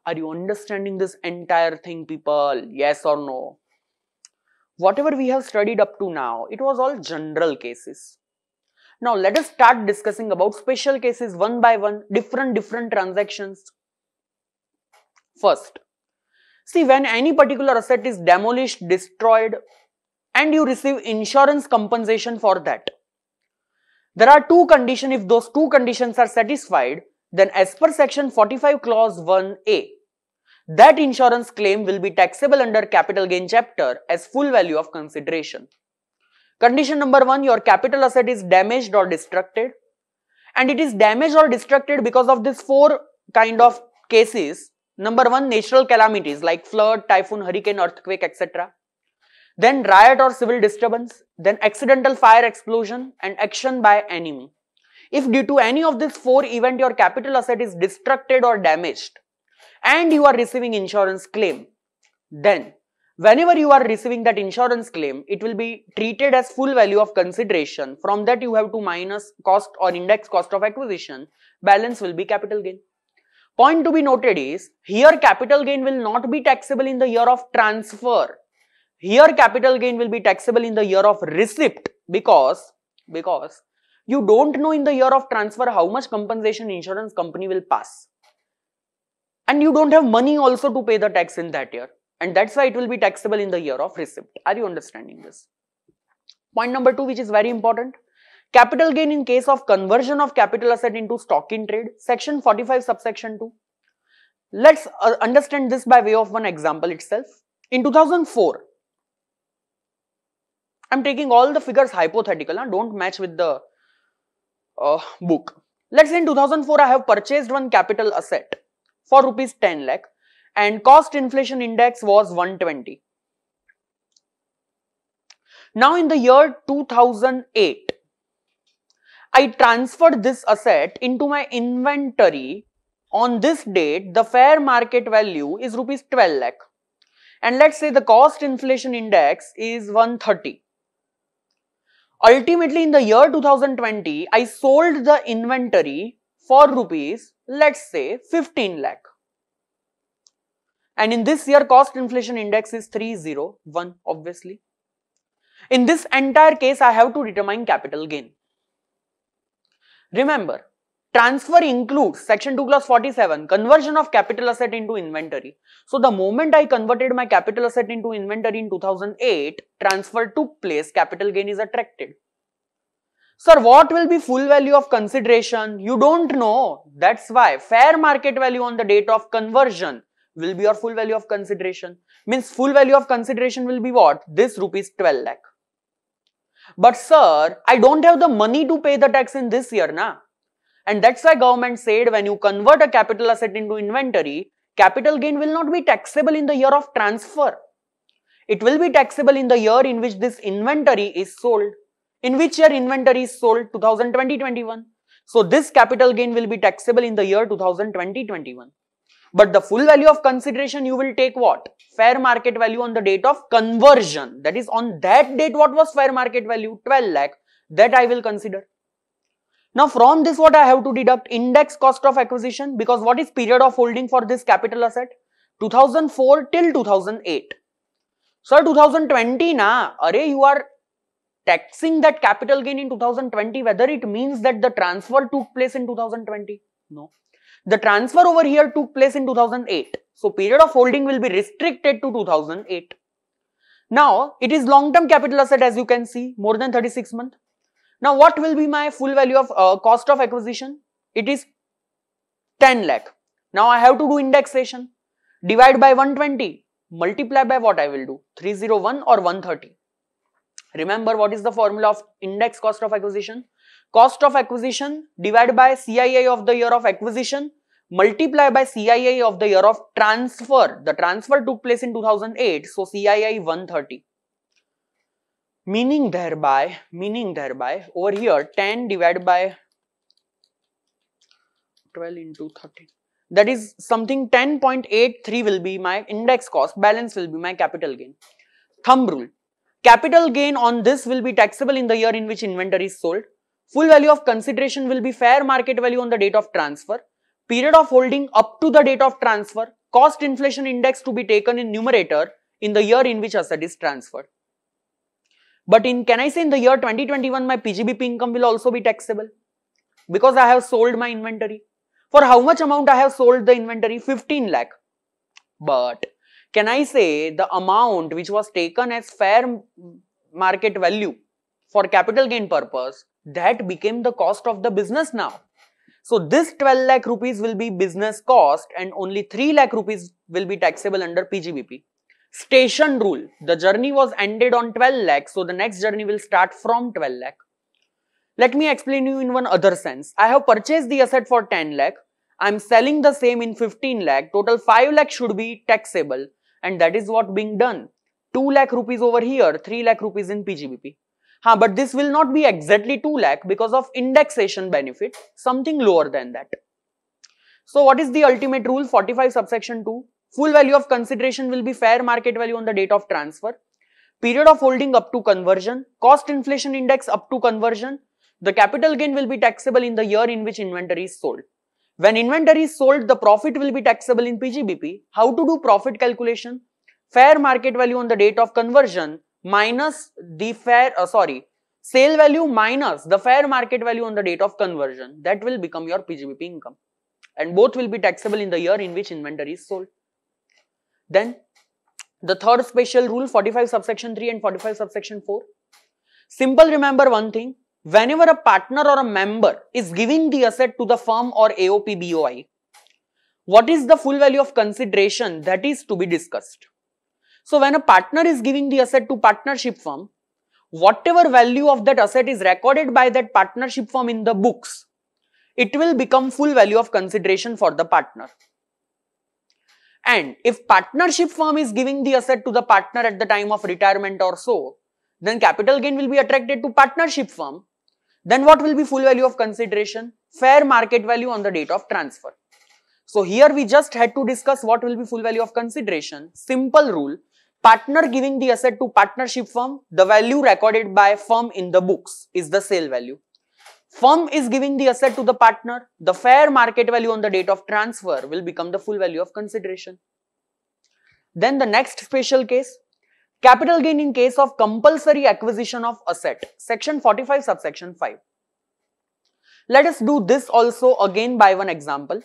Are you understanding this entire thing people yes or no? Whatever we have studied up to now it was all general cases now let us start discussing about special cases one by one, different different transactions. First, see when any particular asset is demolished, destroyed and you receive insurance compensation for that. There are two conditions, if those two conditions are satisfied, then as per section 45 clause 1a, that insurance claim will be taxable under capital gain chapter as full value of consideration. Condition number one, your capital asset is damaged or destructed. And it is damaged or destructed because of these four kind of cases. Number one, natural calamities like flood, typhoon, hurricane, earthquake, etc. Then riot or civil disturbance. Then accidental fire explosion and action by enemy. If due to any of these four event your capital asset is destructed or damaged and you are receiving insurance claim, then Whenever you are receiving that insurance claim, it will be treated as full value of consideration. From that, you have to minus cost or index cost of acquisition. Balance will be capital gain. Point to be noted is, here capital gain will not be taxable in the year of transfer. Here capital gain will be taxable in the year of receipt because, because you don't know in the year of transfer how much compensation insurance company will pass. And you don't have money also to pay the tax in that year and that's why it will be taxable in the year of receipt. Are you understanding this? Point number two, which is very important. Capital gain in case of conversion of capital asset into stock in trade, section 45, subsection 2. Let's uh, understand this by way of one example itself. In 2004, I'm taking all the figures hypothetical, and don't match with the uh, book. Let's say in 2004, I have purchased one capital asset for rupees 10 lakh and cost inflation index was 120. Now in the year 2008, I transferred this asset into my inventory. On this date, the fair market value is rupees 12 lakh. And let's say the cost inflation index is 130. Ultimately, in the year 2020, I sold the inventory for rupees, let's say 15 lakh. And in this year, cost inflation index is 301, obviously. In this entire case, I have to determine capital gain. Remember, transfer includes section 2 clause 47, conversion of capital asset into inventory. So, the moment I converted my capital asset into inventory in 2008, transfer took place, capital gain is attracted. Sir, what will be full value of consideration? You don't know. That's why fair market value on the date of conversion will be your full value of consideration. Means full value of consideration will be what? This rupees 12 lakh. But sir, I don't have the money to pay the tax in this year na. And that's why government said when you convert a capital asset into inventory, capital gain will not be taxable in the year of transfer. It will be taxable in the year in which this inventory is sold. In which year inventory is sold? 2020-21. So this capital gain will be taxable in the year 2020-21. But the full value of consideration you will take what? Fair market value on the date of conversion. That is on that date what was fair market value? 12 lakh. That I will consider. Now from this what I have to deduct index cost of acquisition because what is period of holding for this capital asset? 2004 till 2008. Sir 2020 na, array you are taxing that capital gain in 2020 whether it means that the transfer took place in 2020. No. The transfer over here took place in 2008. So period of holding will be restricted to 2008. Now it is long-term capital asset as you can see more than 36 months. Now what will be my full value of uh, cost of acquisition? It is 10 lakh. Now I have to do indexation. Divide by 120. Multiply by what I will do? 301 or 130. Remember what is the formula of index cost of acquisition? Cost of acquisition divided by CII of the year of acquisition multiply by CII of the year of transfer. The transfer took place in 2008, so CII 130. Meaning thereby, meaning thereby, over here 10 divided by 12 into 30. That is something 10.83 will be my index cost, balance will be my capital gain. Thumb rule, capital gain on this will be taxable in the year in which inventory is sold. Full value of consideration will be fair market value on the date of transfer period of holding up to the date of transfer, cost inflation index to be taken in numerator in the year in which asset is transferred. But in, can I say in the year 2021, my PGBP income will also be taxable because I have sold my inventory. For how much amount I have sold the inventory? 15 lakh. But can I say the amount which was taken as fair market value for capital gain purpose, that became the cost of the business now. So this 12 lakh rupees will be business cost and only 3 lakh rupees will be taxable under PGBP. Station rule, the journey was ended on 12 lakh, so the next journey will start from 12 lakh. Let me explain you in one other sense. I have purchased the asset for 10 lakh. I am selling the same in 15 lakh. Total 5 lakh should be taxable and that is what being done. 2 lakh rupees over here, 3 lakh rupees in PGBP. Huh, but this will not be exactly 2 lakh because of indexation benefit, something lower than that. So what is the ultimate rule 45 subsection 2? Full value of consideration will be fair market value on the date of transfer. Period of holding up to conversion, cost inflation index up to conversion. The capital gain will be taxable in the year in which inventory is sold. When inventory is sold, the profit will be taxable in PGBP. How to do profit calculation? Fair market value on the date of conversion minus the fair, uh, sorry, sale value minus the fair market value on the date of conversion. That will become your PGBP income. And both will be taxable in the year in which inventory is sold. Then the third special rule 45 subsection 3 and 45 subsection 4. Simple remember one thing. Whenever a partner or a member is giving the asset to the firm or AOP BOI, what is the full value of consideration that is to be discussed? So when a partner is giving the asset to partnership firm, whatever value of that asset is recorded by that partnership firm in the books, it will become full value of consideration for the partner. And if partnership firm is giving the asset to the partner at the time of retirement or so, then capital gain will be attracted to partnership firm. Then what will be full value of consideration? Fair market value on the date of transfer. So here we just had to discuss what will be full value of consideration. Simple rule. Partner giving the asset to partnership firm, the value recorded by firm in the books is the sale value. Firm is giving the asset to the partner, the fair market value on the date of transfer will become the full value of consideration. Then the next special case, capital gain in case of compulsory acquisition of asset, section 45 subsection 5. Let us do this also again by one example.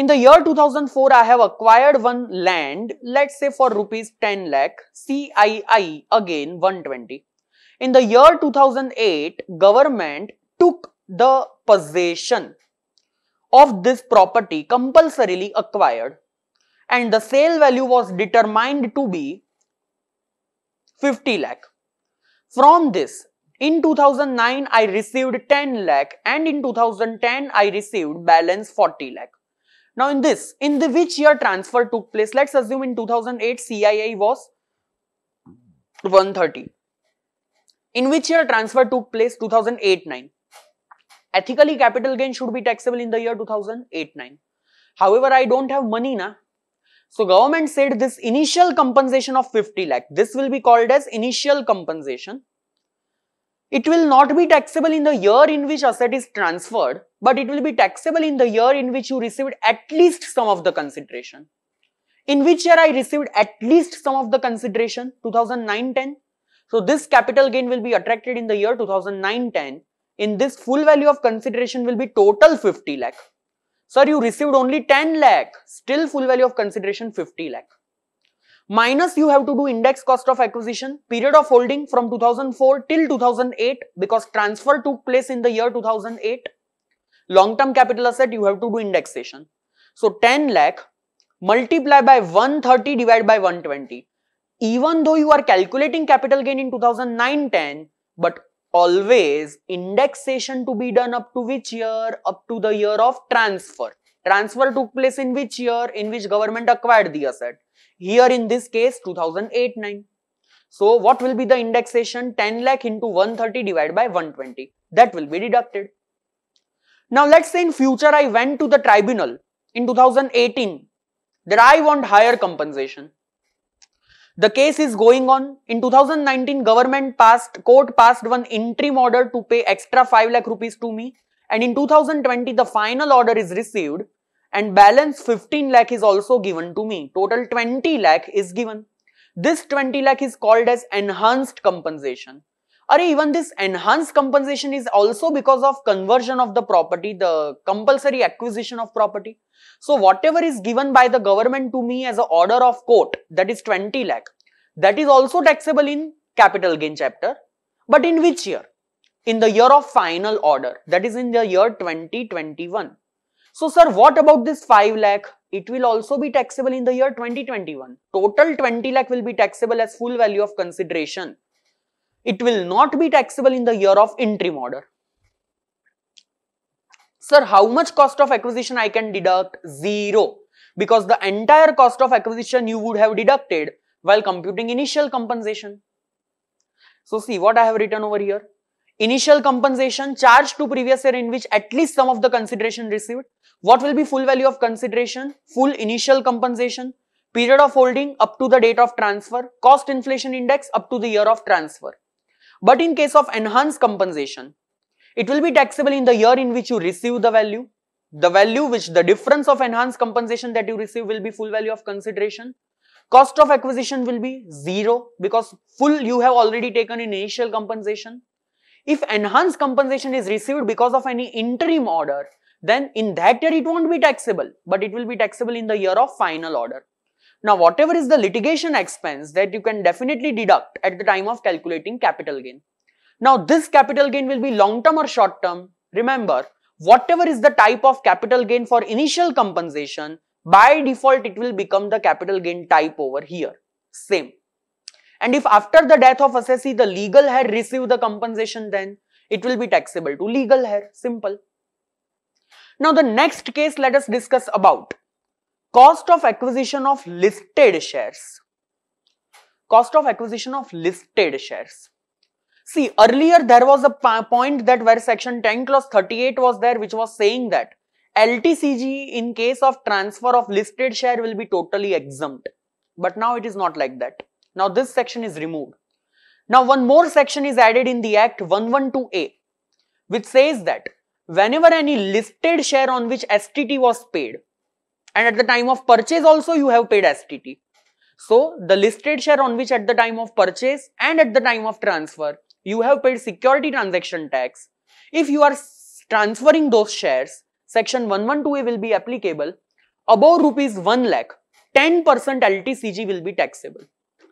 In the year 2004, I have acquired one land, let's say for rupees 10 lakh, CII again 120. In the year 2008, government took the possession of this property compulsorily acquired and the sale value was determined to be 50 lakh. From this, in 2009, I received 10 lakh and in 2010, I received balance 40 lakh. Now in this, in the which year transfer took place, let's assume in 2008 CII was 130. In which year transfer took place 2008-9. Ethically capital gain should be taxable in the year 2008-9. However, I don't have money na. So government said this initial compensation of 50 lakh, this will be called as initial compensation. It will not be taxable in the year in which asset is transferred but it will be taxable in the year in which you received at least some of the consideration. In which year I received at least some of the consideration? 2009-10. So this capital gain will be attracted in the year 2009-10. In this full value of consideration will be total 50 lakh. Sir, you received only 10 lakh. Still full value of consideration 50 lakh. Minus you have to do index cost of acquisition, period of holding from 2004 till 2008 because transfer took place in the year 2008 long term capital asset, you have to do indexation. So 10 lakh multiply by 130 divided by 120. Even though you are calculating capital gain in 2009-10, but always indexation to be done up to which year? Up to the year of transfer. Transfer took place in which year? In which government acquired the asset. Here in this case 2008-9. So what will be the indexation? 10 lakh into 130 divided by 120. That will be deducted. Now let's say in future I went to the tribunal in 2018 that I want higher compensation. The case is going on. In 2019 government passed, court passed one interim order to pay extra 5 lakh rupees to me and in 2020 the final order is received and balance 15 lakh is also given to me. Total 20 lakh is given. This 20 lakh is called as enhanced compensation. Or even this enhanced compensation is also because of conversion of the property, the compulsory acquisition of property. So whatever is given by the government to me as an order of court, that is 20 lakh, that is also taxable in capital gain chapter. But in which year? In the year of final order, that is in the year 2021. So sir, what about this 5 lakh? It will also be taxable in the year 2021. Total 20 lakh will be taxable as full value of consideration it will not be taxable in the year of interim order. Sir, how much cost of acquisition I can deduct? Zero. Because the entire cost of acquisition you would have deducted while computing initial compensation. So see what I have written over here. Initial compensation charged to previous year in which at least some of the consideration received. What will be full value of consideration? Full initial compensation. Period of holding up to the date of transfer. Cost inflation index up to the year of transfer. But in case of enhanced compensation, it will be taxable in the year in which you receive the value. The value which the difference of enhanced compensation that you receive will be full value of consideration. Cost of acquisition will be zero because full you have already taken initial compensation. If enhanced compensation is received because of any interim order, then in that year it won't be taxable, but it will be taxable in the year of final order. Now, whatever is the litigation expense that you can definitely deduct at the time of calculating capital gain. Now, this capital gain will be long term or short term. Remember, whatever is the type of capital gain for initial compensation, by default it will become the capital gain type over here. Same. And if after the death of assessee the legal heir receive the compensation then it will be taxable to legal heir. Simple. Now the next case let us discuss about cost of acquisition of listed shares. Cost of acquisition of listed shares. See, earlier there was a point that where section 10 clause 38 was there which was saying that LTCG in case of transfer of listed share will be totally exempt. But now it is not like that. Now this section is removed. Now one more section is added in the Act 112A which says that whenever any listed share on which STT was paid and at the time of purchase also you have paid STT. So the listed share on which at the time of purchase and at the time of transfer you have paid security transaction tax. If you are transferring those shares, section 112A will be applicable. Above rupees 1 lakh, 10% LTCG will be taxable.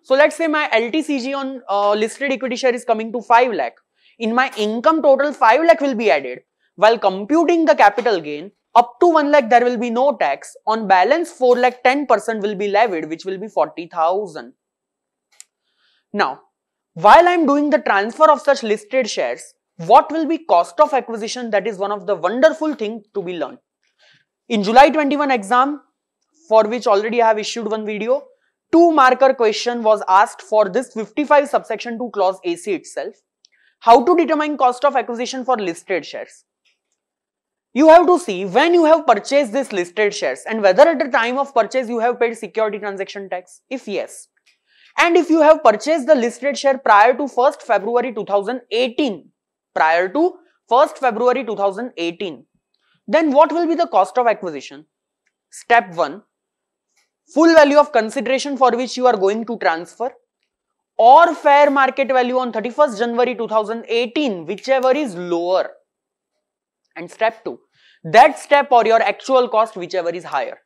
So let's say my LTCG on uh, listed equity share is coming to 5 lakh. In my income total 5 lakh will be added. While computing the capital gain, up to 1 lakh there will be no tax. On balance 4 lakh 10% will be levied which will be 40,000. Now, while I am doing the transfer of such listed shares, what will be cost of acquisition that is one of the wonderful thing to be learned. In July 21 exam for which already I have issued one video, two marker question was asked for this 55 subsection 2 clause AC itself. How to determine cost of acquisition for listed shares. You have to see when you have purchased these listed shares and whether at the time of purchase you have paid security transaction tax. If yes, and if you have purchased the listed share prior to 1st February 2018, prior to 1st February 2018, then what will be the cost of acquisition? Step 1, full value of consideration for which you are going to transfer or fair market value on 31st January 2018, whichever is lower. And step 2, that step or your actual cost whichever is higher.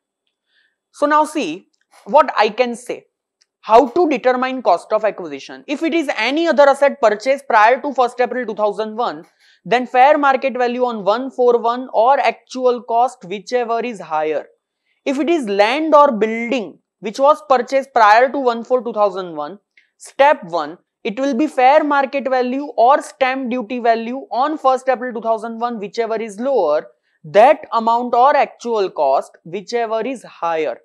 So now see what I can say. How to determine cost of acquisition. If it is any other asset purchased prior to 1st April 2001, then fair market value on 141 or actual cost whichever is higher. If it is land or building which was purchased prior to 14 2001, step 1, it will be fair market value or stamp duty value on 1st April 2001 whichever is lower that amount or actual cost whichever is higher.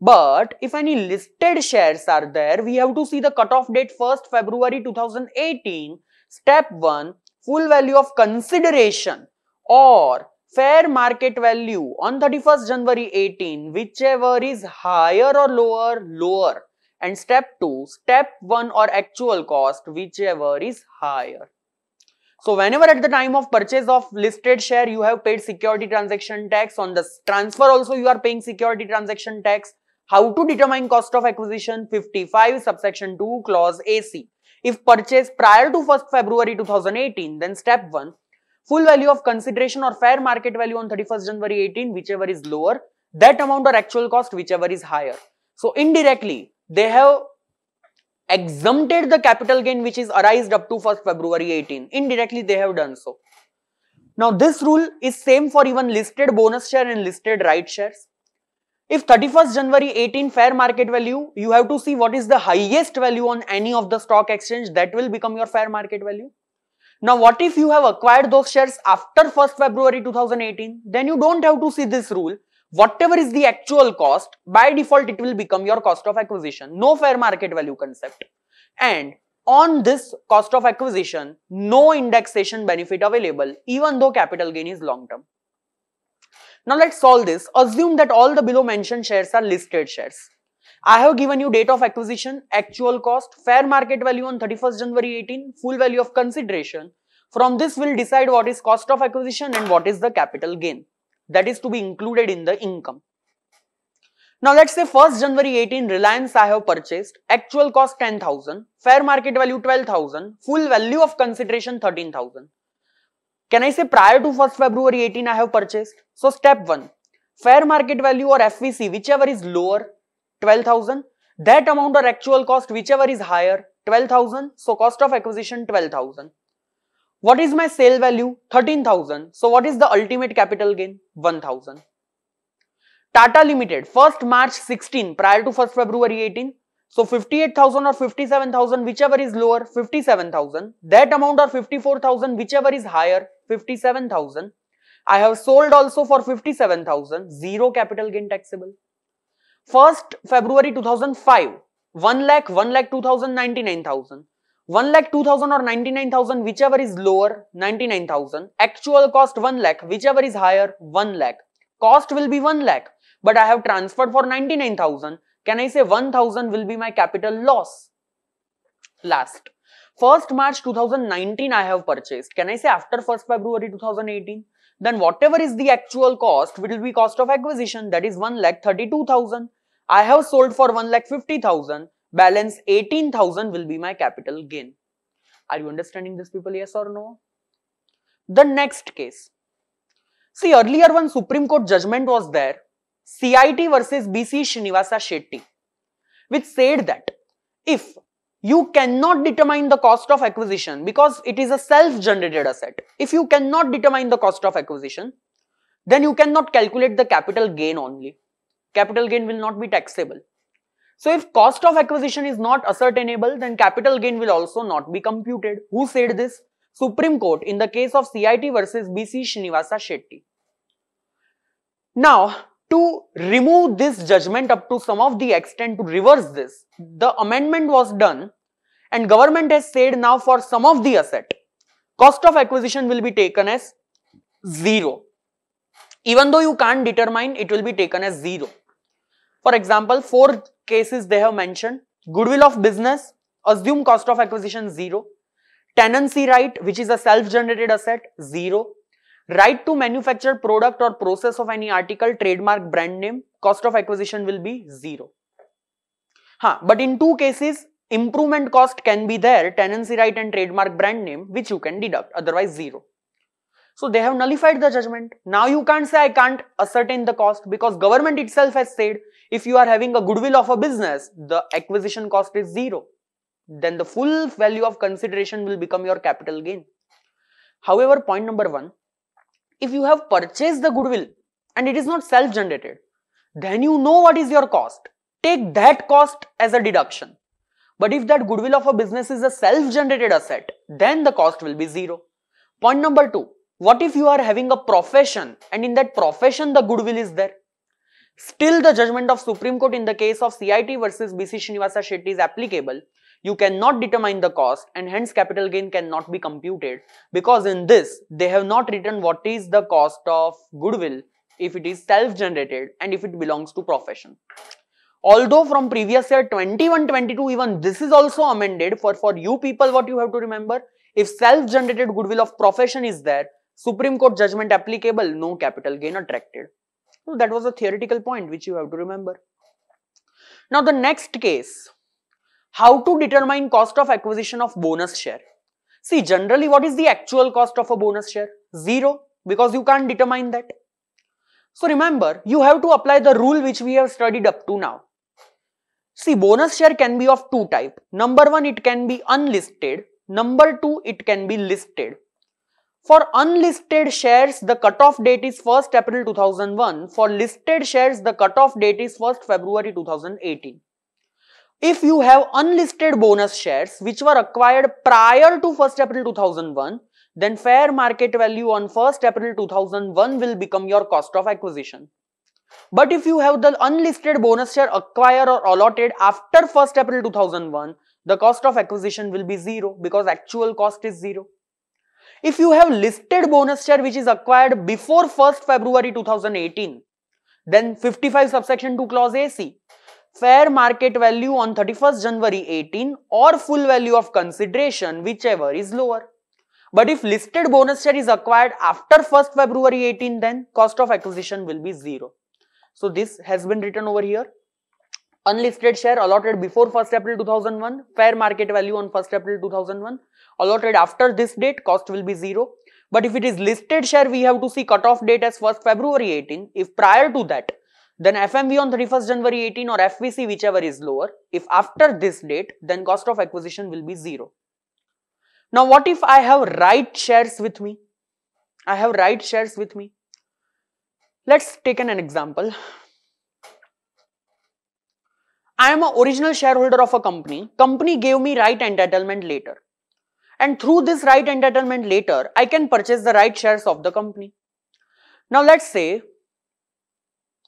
But if any listed shares are there, we have to see the cutoff date 1st February 2018. Step 1, full value of consideration or fair market value on 31st January 18, whichever is higher or lower, lower. And step 2, step 1 or actual cost, whichever is higher. So whenever at the time of purchase of listed share, you have paid security transaction tax. On the transfer also, you are paying security transaction tax. How to determine cost of acquisition? 55 subsection 2 clause AC. If purchased prior to 1st February 2018, then step 1. Full value of consideration or fair market value on 31st January 18, whichever is lower. That amount or actual cost, whichever is higher. So indirectly, they have exempted the capital gain which is arised up to 1st February 18. Indirectly they have done so. Now this rule is same for even listed bonus share and listed right shares. If 31st January 18 fair market value, you have to see what is the highest value on any of the stock exchange that will become your fair market value. Now what if you have acquired those shares after 1st February 2018, then you don't have to see this rule whatever is the actual cost, by default it will become your cost of acquisition. No fair market value concept. And on this cost of acquisition, no indexation benefit available even though capital gain is long term. Now let's solve this. Assume that all the below mentioned shares are listed shares. I have given you date of acquisition, actual cost, fair market value on 31st January 18, full value of consideration. From this we'll decide what is cost of acquisition and what is the capital gain that is to be included in the income. Now let's say 1st January 18 Reliance I have purchased, actual cost 10,000, fair market value 12,000, full value of consideration 13,000. Can I say prior to 1st February 18 I have purchased? So step 1, fair market value or FVC whichever is lower 12,000, that amount or actual cost whichever is higher 12,000, so cost of acquisition 12,000. What is my sale value? 13,000. So what is the ultimate capital gain? 1,000. Tata Limited, 1st March 16, prior to 1st February 18. So 58,000 or 57,000, whichever is lower, 57,000. That amount or 54,000, whichever is higher, 57,000. I have sold also for 57,000, zero capital gain taxable. 1st February 2005, 1 lakh, 1 lakh 2000, 99,000. 1 lakh 2000 or 99000 whichever is lower 99000 actual cost 1 lakh whichever is higher 1 lakh cost will be 1 lakh but i have transferred for 99000 can i say 1000 will be my capital loss last 1st March 2019 I have purchased. Can I say after 1st February 2018? Then whatever is the actual cost will be cost of acquisition that is 1 lakh 32,000. I have sold for 1 lakh 50,000 balance 18,000 will be my capital gain. Are you understanding this people? Yes or no? The next case. See earlier one Supreme Court judgment was there. CIT versus BC Srinivasa Shetty which said that if you cannot determine the cost of acquisition because it is a self-generated asset. If you cannot determine the cost of acquisition, then you cannot calculate the capital gain only. Capital gain will not be taxable. So if cost of acquisition is not ascertainable, then capital gain will also not be computed. Who said this? Supreme Court in the case of CIT versus BC Srinivasa Shetty. Now, to remove this judgment up to some of the extent to reverse this, the amendment was done and government has said now for some of the asset, cost of acquisition will be taken as zero. Even though you can't determine, it will be taken as zero. For example, 4 cases they have mentioned goodwill of business assume cost of acquisition zero tenancy right which is a self generated asset zero right to manufacture product or process of any article trademark brand name cost of acquisition will be zero huh, but in two cases improvement cost can be there tenancy right and trademark brand name which you can deduct otherwise zero so they have nullified the judgment. Now you can't say I can't ascertain the cost because government itself has said if you are having a goodwill of a business, the acquisition cost is zero. Then the full value of consideration will become your capital gain. However, point number one, if you have purchased the goodwill and it is not self-generated, then you know what is your cost. Take that cost as a deduction. But if that goodwill of a business is a self-generated asset, then the cost will be zero. Point number two, what if you are having a profession and in that profession the goodwill is there? Still the judgment of Supreme Court in the case of CIT versus BC Srinivasa Shetty is applicable. You cannot determine the cost and hence capital gain cannot be computed because in this they have not written what is the cost of goodwill if it is self-generated and if it belongs to profession. Although from previous year 21-22 even this is also amended for, for you people what you have to remember if self-generated goodwill of profession is there Supreme Court judgment applicable, no capital gain attracted. So that was a theoretical point which you have to remember. Now the next case, how to determine cost of acquisition of bonus share. See generally what is the actual cost of a bonus share? Zero because you can't determine that. So remember you have to apply the rule which we have studied up to now. See bonus share can be of two type. Number one it can be unlisted. Number two it can be listed. For unlisted shares, the cutoff date is 1st April 2001. For listed shares, the cutoff date is 1st February 2018. If you have unlisted bonus shares which were acquired prior to 1st April 2001, then fair market value on 1st April 2001 will become your cost of acquisition. But if you have the unlisted bonus share acquired or allotted after 1st April 2001, the cost of acquisition will be zero because actual cost is zero if you have listed bonus share which is acquired before 1st February 2018, then 55 subsection 2 clause AC, fair market value on 31st January 18 or full value of consideration whichever is lower. But if listed bonus share is acquired after 1st February 18 then cost of acquisition will be 0. So this has been written over here unlisted share allotted before 1st April 2001, fair market value on 1st April 2001, allotted after this date, cost will be 0. But if it is listed share, we have to see cutoff date as 1st February 18. If prior to that, then FMV on 31st January 18 or FVC whichever is lower. If after this date, then cost of acquisition will be 0. Now what if I have right shares with me? I have right shares with me. Let's take an example. I am an original shareholder of a company. Company gave me right entitlement later. And through this right entitlement later, I can purchase the right shares of the company. Now let's say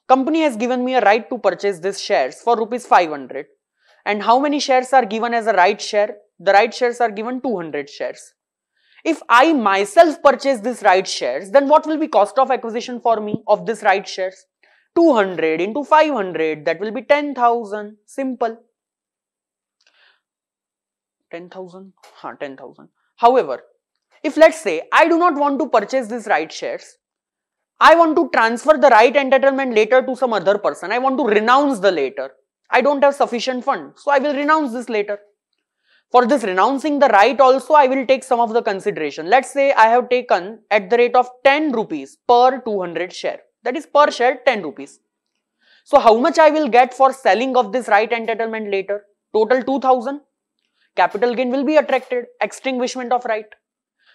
company has given me a right to purchase these shares for rupees 500. And how many shares are given as a right share? The right shares are given 200 shares. If I myself purchase these right shares, then what will be cost of acquisition for me of these right shares? 200 into 500 that will be 10,000 simple 10,000 huh, 10,000 however if let's say I do not want to purchase these right shares I want to transfer the right entitlement later to some other person I want to renounce the later I don't have sufficient fund so I will renounce this later for this renouncing the right also I will take some of the consideration let's say I have taken at the rate of 10 rupees per 200 share that is per share 10 rupees. So how much I will get for selling of this right entitlement later? Total 2000. Capital gain will be attracted, extinguishment of right.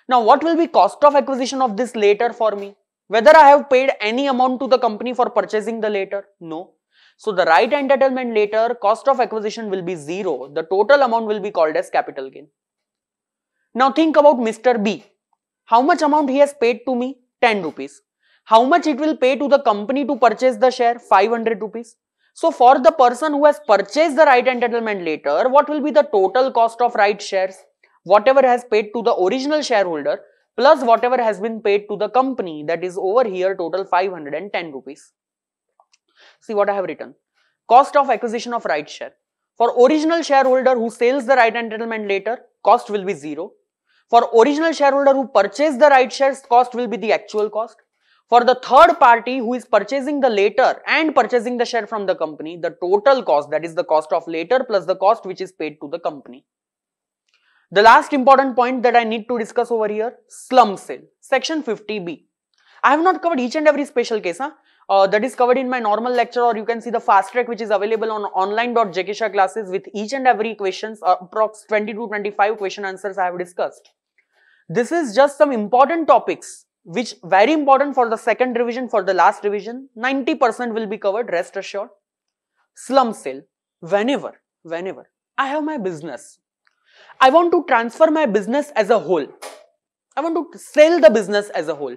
Now what will be cost of acquisition of this later for me? Whether I have paid any amount to the company for purchasing the later? No. So the right entitlement later cost of acquisition will be 0. The total amount will be called as capital gain. Now think about Mr. B. How much amount he has paid to me? 10 rupees. How much it will pay to the company to purchase the share? 500 rupees. So for the person who has purchased the right entitlement later, what will be the total cost of right shares? Whatever has paid to the original shareholder plus whatever has been paid to the company that is over here total 510 rupees. See what I have written. Cost of acquisition of right share. For original shareholder who sells the right entitlement later, cost will be zero. For original shareholder who purchased the right shares, cost will be the actual cost. For the third party who is purchasing the later and purchasing the share from the company, the total cost, that is the cost of later plus the cost which is paid to the company. The last important point that I need to discuss over here, slum sale, section 50B. I have not covered each and every special case, huh? Uh, that is covered in my normal lecture or you can see the fast track which is available on online.jkisha classes with each and every questions, uh, approx 20 to 25 question answers I have discussed. This is just some important topics which very important for the second revision, for the last revision, 90% will be covered, rest assured. Slum sale, whenever, whenever. I have my business. I want to transfer my business as a whole. I want to sell the business as a whole.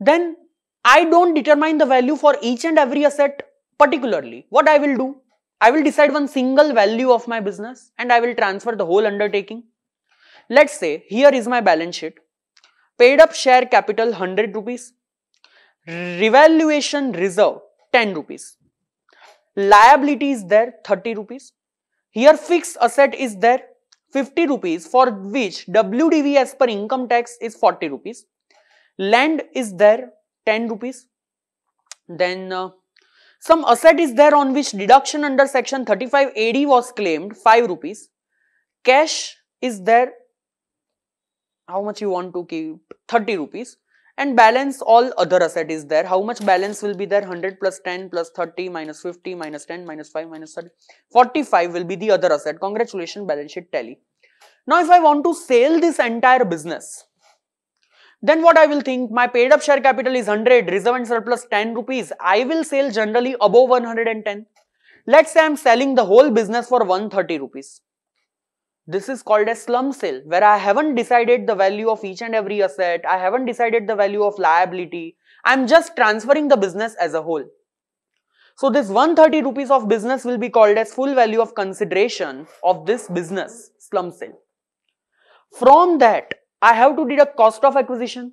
Then I don't determine the value for each and every asset particularly. What I will do? I will decide one single value of my business and I will transfer the whole undertaking. Let's say here is my balance sheet paid up share capital 100 rupees, revaluation reserve 10 rupees, liability is there 30 rupees, here fixed asset is there 50 rupees for which WDV as per income tax is 40 rupees, land is there 10 rupees, then uh, some asset is there on which deduction under section 35 AD was claimed 5 rupees, cash is there how much you want to keep 30 rupees and balance all other asset is there how much balance will be there 100 plus 10 plus 30 minus 50 minus 10 minus 5 minus 30 45 will be the other asset congratulations balance sheet tally now if i want to sell this entire business then what i will think my paid up share capital is 100 reserve and surplus 10 rupees i will sell generally above 110 let's say i'm selling the whole business for 130 rupees this is called a slum sale where I haven't decided the value of each and every asset. I haven't decided the value of liability. I'm just transferring the business as a whole. So this 130 rupees of business will be called as full value of consideration of this business slum sale. From that, I have to deduct cost of acquisition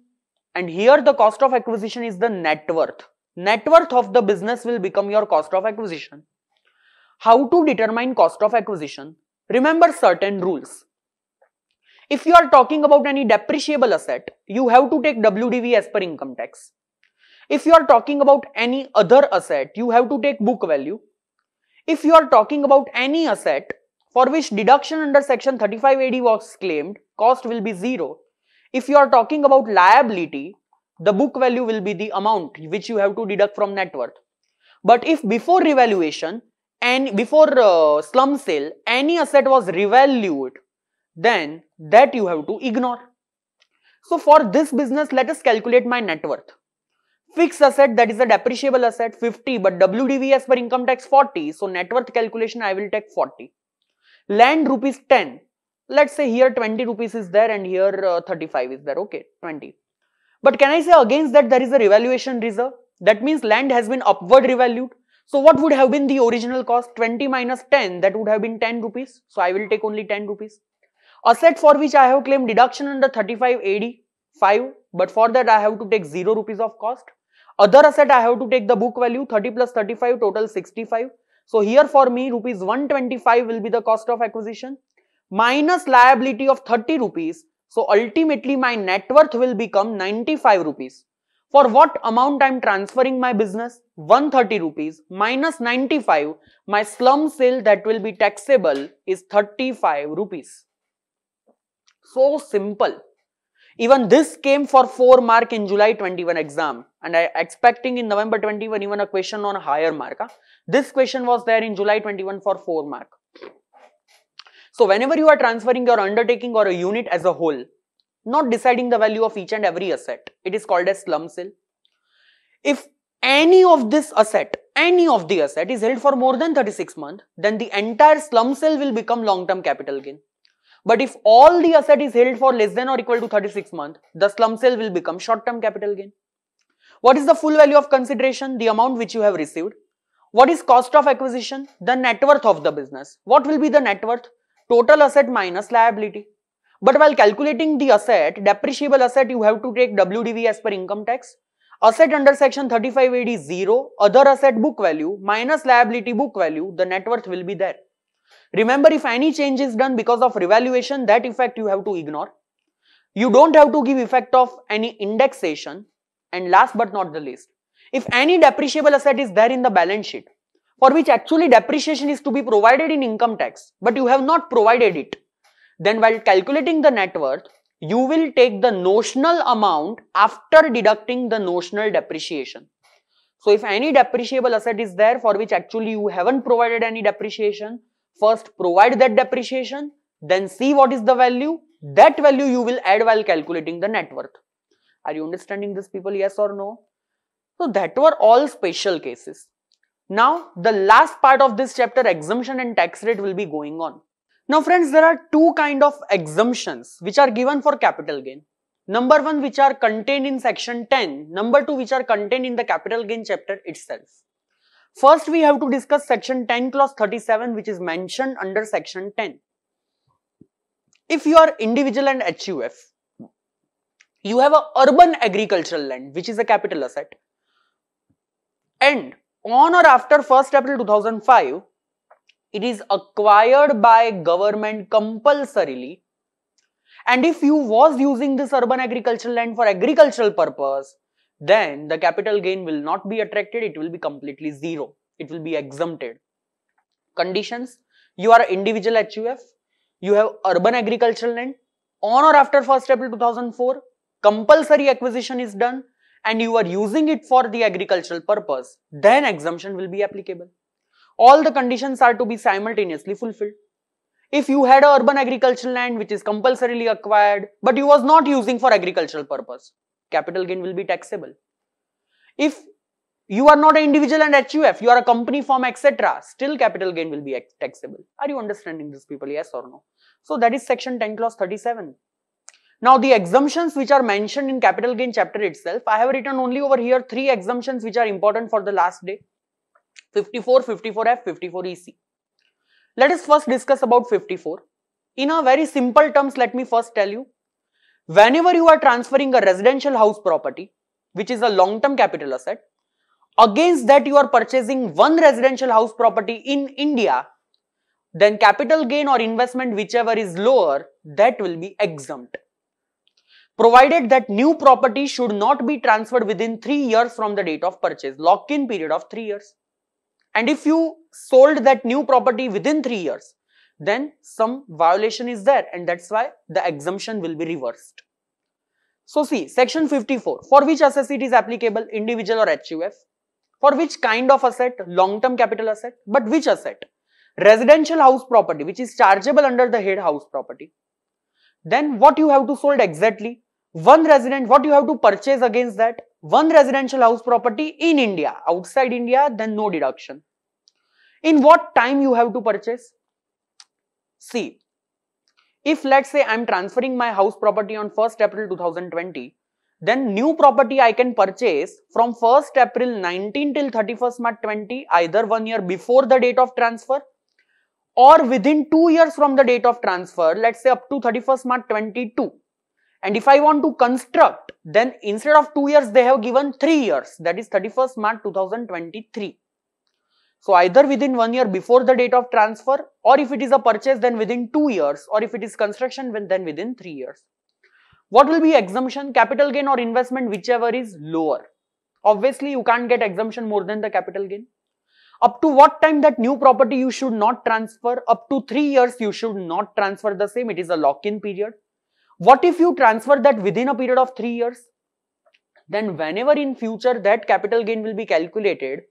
and here the cost of acquisition is the net worth. Net worth of the business will become your cost of acquisition. How to determine cost of acquisition? remember certain rules. If you are talking about any depreciable asset, you have to take WDV as per income tax. If you are talking about any other asset, you have to take book value. If you are talking about any asset for which deduction under section 35AD was claimed, cost will be zero. If you are talking about liability, the book value will be the amount which you have to deduct from net worth. But if before revaluation, and before uh, slum sale any asset was revalued then that you have to ignore so for this business let us calculate my net worth fixed asset that is a depreciable asset 50 but wdvs per income tax 40 so net worth calculation i will take 40 land rupees 10 let's say here 20 rupees is there and here uh, 35 is there okay 20 but can i say against that there is a revaluation reserve that means land has been upward revalued so what would have been the original cost? 20 minus 10, that would have been 10 rupees. So I will take only 10 rupees. Asset for which I have claimed deduction under 35 AD, 5. But for that I have to take 0 rupees of cost. Other asset I have to take the book value 30 plus 35 total 65. So here for me rupees 125 will be the cost of acquisition minus liability of 30 rupees. So ultimately my net worth will become 95 rupees. For what amount I'm transferring my business? 130 rupees minus 95. My slum sale that will be taxable is 35 rupees. So simple. Even this came for 4 mark in July 21 exam and I expecting in November 21 even a question on higher mark. Huh? This question was there in July 21 for 4 mark. So whenever you are transferring your undertaking or a unit as a whole, not deciding the value of each and every asset. It is called as slum sale. If any of this asset, any of the asset is held for more than 36 months, then the entire slum sale will become long-term capital gain. But if all the asset is held for less than or equal to 36 months, the slum sale will become short-term capital gain. What is the full value of consideration? The amount which you have received. What is cost of acquisition? The net worth of the business. What will be the net worth? Total asset minus liability. But while calculating the asset, depreciable asset, you have to take WDV as per income tax. Asset under section 35AD is 0, other asset book value minus liability book value, the net worth will be there. Remember, if any change is done because of revaluation, that effect you have to ignore. You don't have to give effect of any indexation. And last but not the least, if any depreciable asset is there in the balance sheet, for which actually depreciation is to be provided in income tax, but you have not provided it then while calculating the net worth, you will take the notional amount after deducting the notional depreciation. So if any depreciable asset is there for which actually you haven't provided any depreciation, first provide that depreciation, then see what is the value, that value you will add while calculating the net worth. Are you understanding this people, yes or no? So that were all special cases. Now the last part of this chapter exemption and tax rate will be going on. Now friends, there are two kind of exemptions which are given for capital gain. Number one which are contained in section 10, number two which are contained in the capital gain chapter itself. First we have to discuss section 10 clause 37 which is mentioned under section 10. If you are individual and HUF, you have a urban agricultural land which is a capital asset and on or after 1st April 2005, it is acquired by government compulsorily and if you was using this urban agricultural land for agricultural purpose then the capital gain will not be attracted it will be completely zero it will be exempted conditions you are individual huf you have urban agricultural land on or after 1st april 2004 compulsory acquisition is done and you are using it for the agricultural purpose then exemption will be applicable all the conditions are to be simultaneously fulfilled. If you had urban agricultural land which is compulsorily acquired but you was not using for agricultural purpose, capital gain will be taxable. If you are not an individual and HUF, you are a company firm etc. Still capital gain will be taxable. Are you understanding this people? Yes or no? So that is section 10 clause 37. Now the exemptions which are mentioned in capital gain chapter itself, I have written only over here three exemptions which are important for the last day. 54, 54F, 54EC. Let us first discuss about 54. In a very simple terms, let me first tell you. Whenever you are transferring a residential house property, which is a long-term capital asset, against that you are purchasing one residential house property in India, then capital gain or investment whichever is lower, that will be exempt. Provided that new property should not be transferred within 3 years from the date of purchase, lock-in period of 3 years. And if you sold that new property within three years, then some violation is there and that's why the exemption will be reversed. So see, section 54, for which asset it is applicable, individual or HUF? For which kind of asset? Long-term capital asset. But which asset? Residential house property, which is chargeable under the head house property. Then what you have to sold exactly? One resident, what you have to purchase against that? one residential house property in India. Outside India, then no deduction. In what time you have to purchase? See, if let's say I'm transferring my house property on 1st April 2020, then new property I can purchase from 1st April 19 till 31st March 20, either one year before the date of transfer or within two years from the date of transfer, let's say up to 31st March 22. And if I want to construct, then instead of 2 years, they have given 3 years, that is 31st March 2023. So either within 1 year before the date of transfer or if it is a purchase then within 2 years or if it is construction then within 3 years. What will be exemption? Capital gain or investment whichever is lower. Obviously you can't get exemption more than the capital gain. Up to what time that new property you should not transfer? Up to 3 years you should not transfer the same. It is a lock-in period. What if you transfer that within a period of 3 years? Then whenever in future that capital gain will be calculated,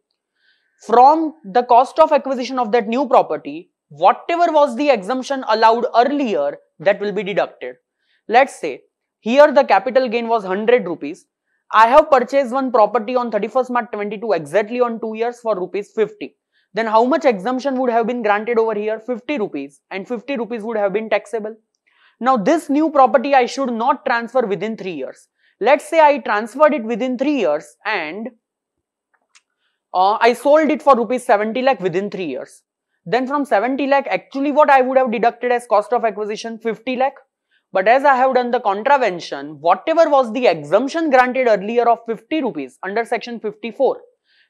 from the cost of acquisition of that new property, whatever was the exemption allowed earlier, that will be deducted. Let's say, here the capital gain was 100 rupees. I have purchased one property on 31st March 22 exactly on 2 years for rupees 50. Then how much exemption would have been granted over here? 50 rupees and 50 rupees would have been taxable. Now this new property I should not transfer within 3 years. Let's say I transferred it within 3 years and uh, I sold it for rupees 70 lakh within 3 years. Then from 70 lakh actually what I would have deducted as cost of acquisition 50 lakh. But as I have done the contravention, whatever was the exemption granted earlier of 50 rupees under section 54,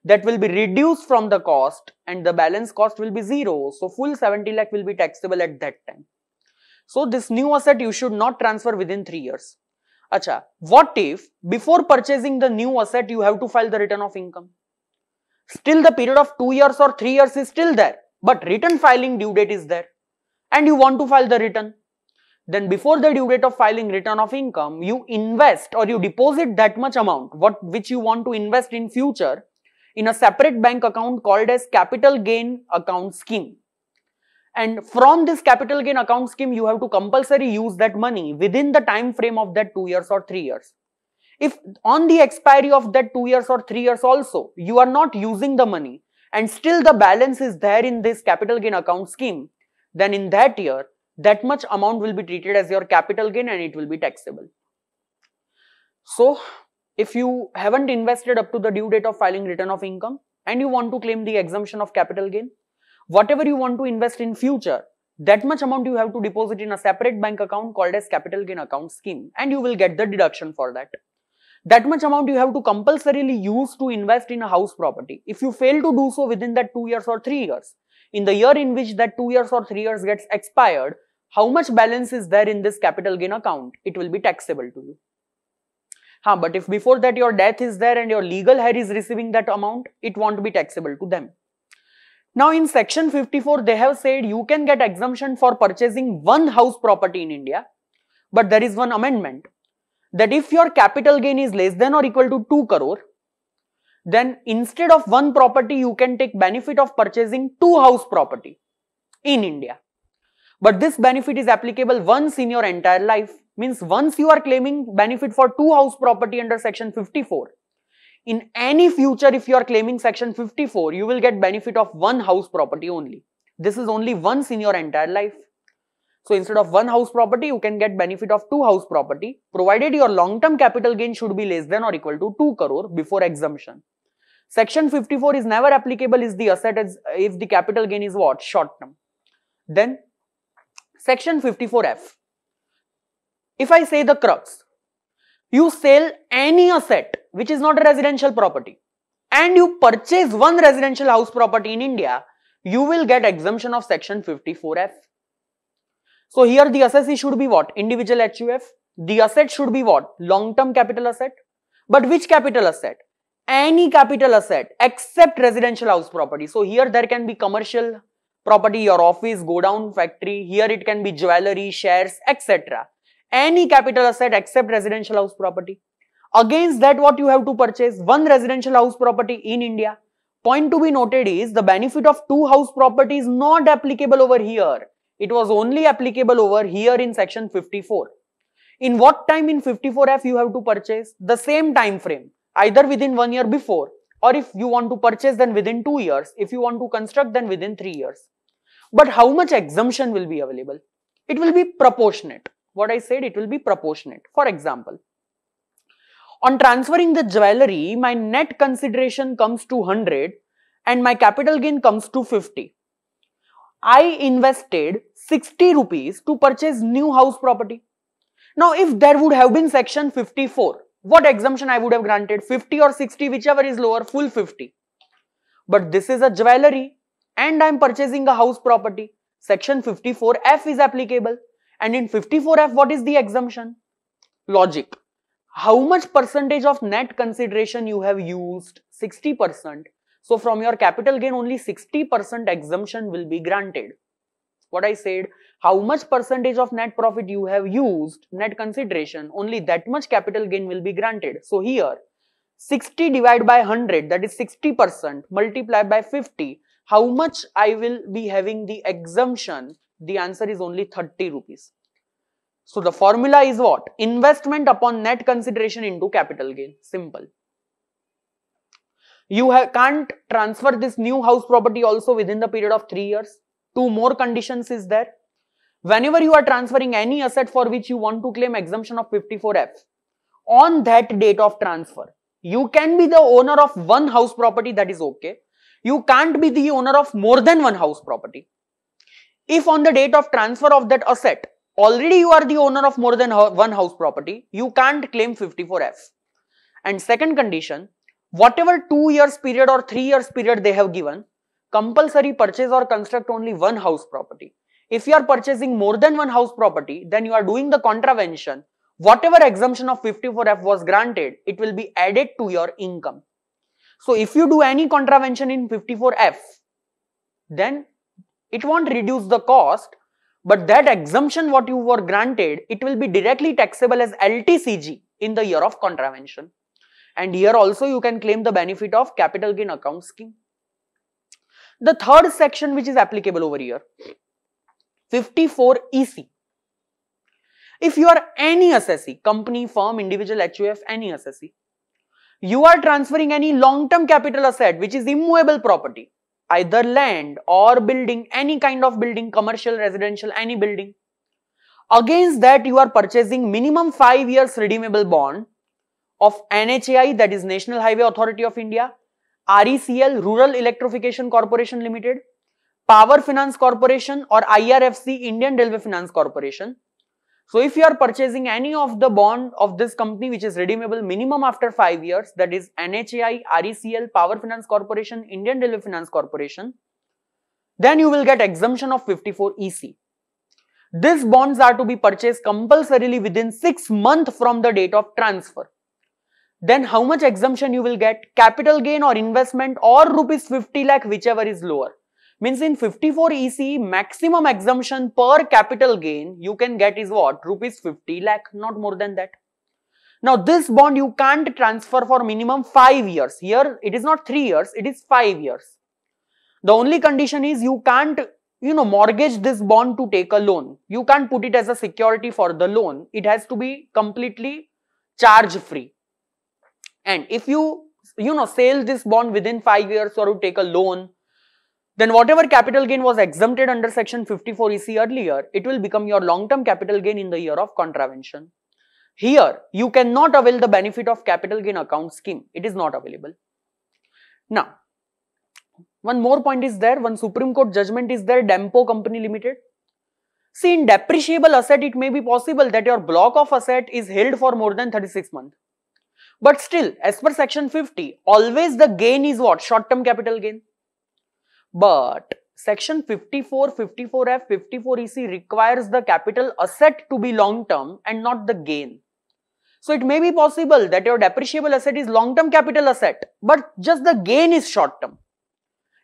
that will be reduced from the cost and the balance cost will be zero. So full 70 lakh will be taxable at that time. So this new asset you should not transfer within 3 years. Acha, what if before purchasing the new asset you have to file the return of income? Still the period of 2 years or 3 years is still there but return filing due date is there and you want to file the return. Then before the due date of filing return of income you invest or you deposit that much amount what which you want to invest in future in a separate bank account called as capital gain account scheme. And from this capital gain account scheme, you have to compulsory use that money within the time frame of that two years or three years. If on the expiry of that two years or three years also, you are not using the money and still the balance is there in this capital gain account scheme, then in that year, that much amount will be treated as your capital gain and it will be taxable. So, if you haven't invested up to the due date of filing return of income and you want to claim the exemption of capital gain, whatever you want to invest in future, that much amount you have to deposit in a separate bank account called as capital gain account scheme and you will get the deduction for that. That much amount you have to compulsorily use to invest in a house property. If you fail to do so within that 2 years or 3 years, in the year in which that 2 years or 3 years gets expired, how much balance is there in this capital gain account? It will be taxable to you. Huh, but if before that your death is there and your legal heir is receiving that amount, it won't be taxable to them. Now in section 54 they have said you can get exemption for purchasing one house property in India but there is one amendment that if your capital gain is less than or equal to 2 crore then instead of one property you can take benefit of purchasing two house property in India. But this benefit is applicable once in your entire life means once you are claiming benefit for two house property under section 54 in any future if you are claiming section 54 you will get benefit of one house property only this is only once in your entire life so instead of one house property you can get benefit of two house property provided your long term capital gain should be less than or equal to 2 crore before exemption section 54 is never applicable is the asset as if the capital gain is what short term then section 54f if i say the crux you sell any asset which is not a residential property, and you purchase one residential house property in India, you will get exemption of section 54F. So here the asset should be what? Individual HUF. The asset should be what? Long-term capital asset. But which capital asset? Any capital asset except residential house property. So here there can be commercial property, your office, go down factory. Here it can be jewelry, shares, etc. Any capital asset except residential house property. Against that what you have to purchase? One residential house property in India. Point to be noted is the benefit of two house property is not applicable over here. It was only applicable over here in section 54. In what time in 54F you have to purchase? The same time frame either within one year before or if you want to purchase then within two years. If you want to construct then within three years. But how much exemption will be available? It will be proportionate. What I said, it will be proportionate. For example, on transferring the jewelry, my net consideration comes to 100 and my capital gain comes to 50. I invested 60 rupees to purchase new house property. Now, if there would have been section 54, what exemption I would have granted? 50 or 60, whichever is lower, full 50. But this is a jewelry and I am purchasing a house property. Section 54F is applicable. And in 54F, what is the exemption? Logic how much percentage of net consideration you have used 60% so from your capital gain only 60% exemption will be granted what i said how much percentage of net profit you have used net consideration only that much capital gain will be granted so here 60 divided by 100 that is 60% multiplied by 50 how much i will be having the exemption the answer is only 30 rupees so the formula is what? Investment upon net consideration into capital gain. Simple. You can't transfer this new house property also within the period of 3 years. Two more conditions is there. Whenever you are transferring any asset for which you want to claim exemption of 54F, on that date of transfer, you can be the owner of one house property that is okay. You can't be the owner of more than one house property. If on the date of transfer of that asset, already you are the owner of more than one house property, you can't claim 54F. And second condition, whatever two years period or three years period they have given, compulsory purchase or construct only one house property. If you are purchasing more than one house property, then you are doing the contravention. Whatever exemption of 54F was granted, it will be added to your income. So if you do any contravention in 54F, then it won't reduce the cost, but that exemption what you were granted, it will be directly taxable as LTCG in the year of contravention. And here also you can claim the benefit of capital gain account scheme. The third section which is applicable over here, 54 EC. If you are any SSE, company, firm, individual, HUF, any SSE, you are transferring any long-term capital asset which is immovable property either land or building, any kind of building, commercial, residential, any building. Against that, you are purchasing minimum 5 years redeemable bond of NHAI, that is National Highway Authority of India, RECL, Rural Electrification Corporation Limited, Power Finance Corporation or IRFC, Indian Railway Finance Corporation, so if you are purchasing any of the bond of this company which is redeemable minimum after 5 years that is NHAI, RECL, Power Finance Corporation, Indian Railway Finance Corporation then you will get exemption of 54 EC. These bonds are to be purchased compulsorily within 6 months from the date of transfer. Then how much exemption you will get capital gain or investment or rupees 50 lakh whichever is lower. Means in 54 EC, maximum exemption per capital gain you can get is what? Rupees 50 lakh, not more than that. Now this bond you can't transfer for minimum 5 years. Here it is not 3 years, it is 5 years. The only condition is you can't, you know, mortgage this bond to take a loan. You can't put it as a security for the loan. It has to be completely charge free. And if you, you know, sell this bond within 5 years or you take a loan then whatever capital gain was exempted under section 54 EC earlier, it will become your long-term capital gain in the year of contravention. Here, you cannot avail the benefit of capital gain account scheme. It is not available. Now, one more point is there, one Supreme Court judgment is there, Dempo Company Limited. See, in depreciable asset, it may be possible that your block of asset is held for more than 36 months. But still, as per section 50, always the gain is what? Short-term capital gain. But section 54, 54F, 54EC requires the capital asset to be long term and not the gain. So it may be possible that your depreciable asset is long term capital asset, but just the gain is short term.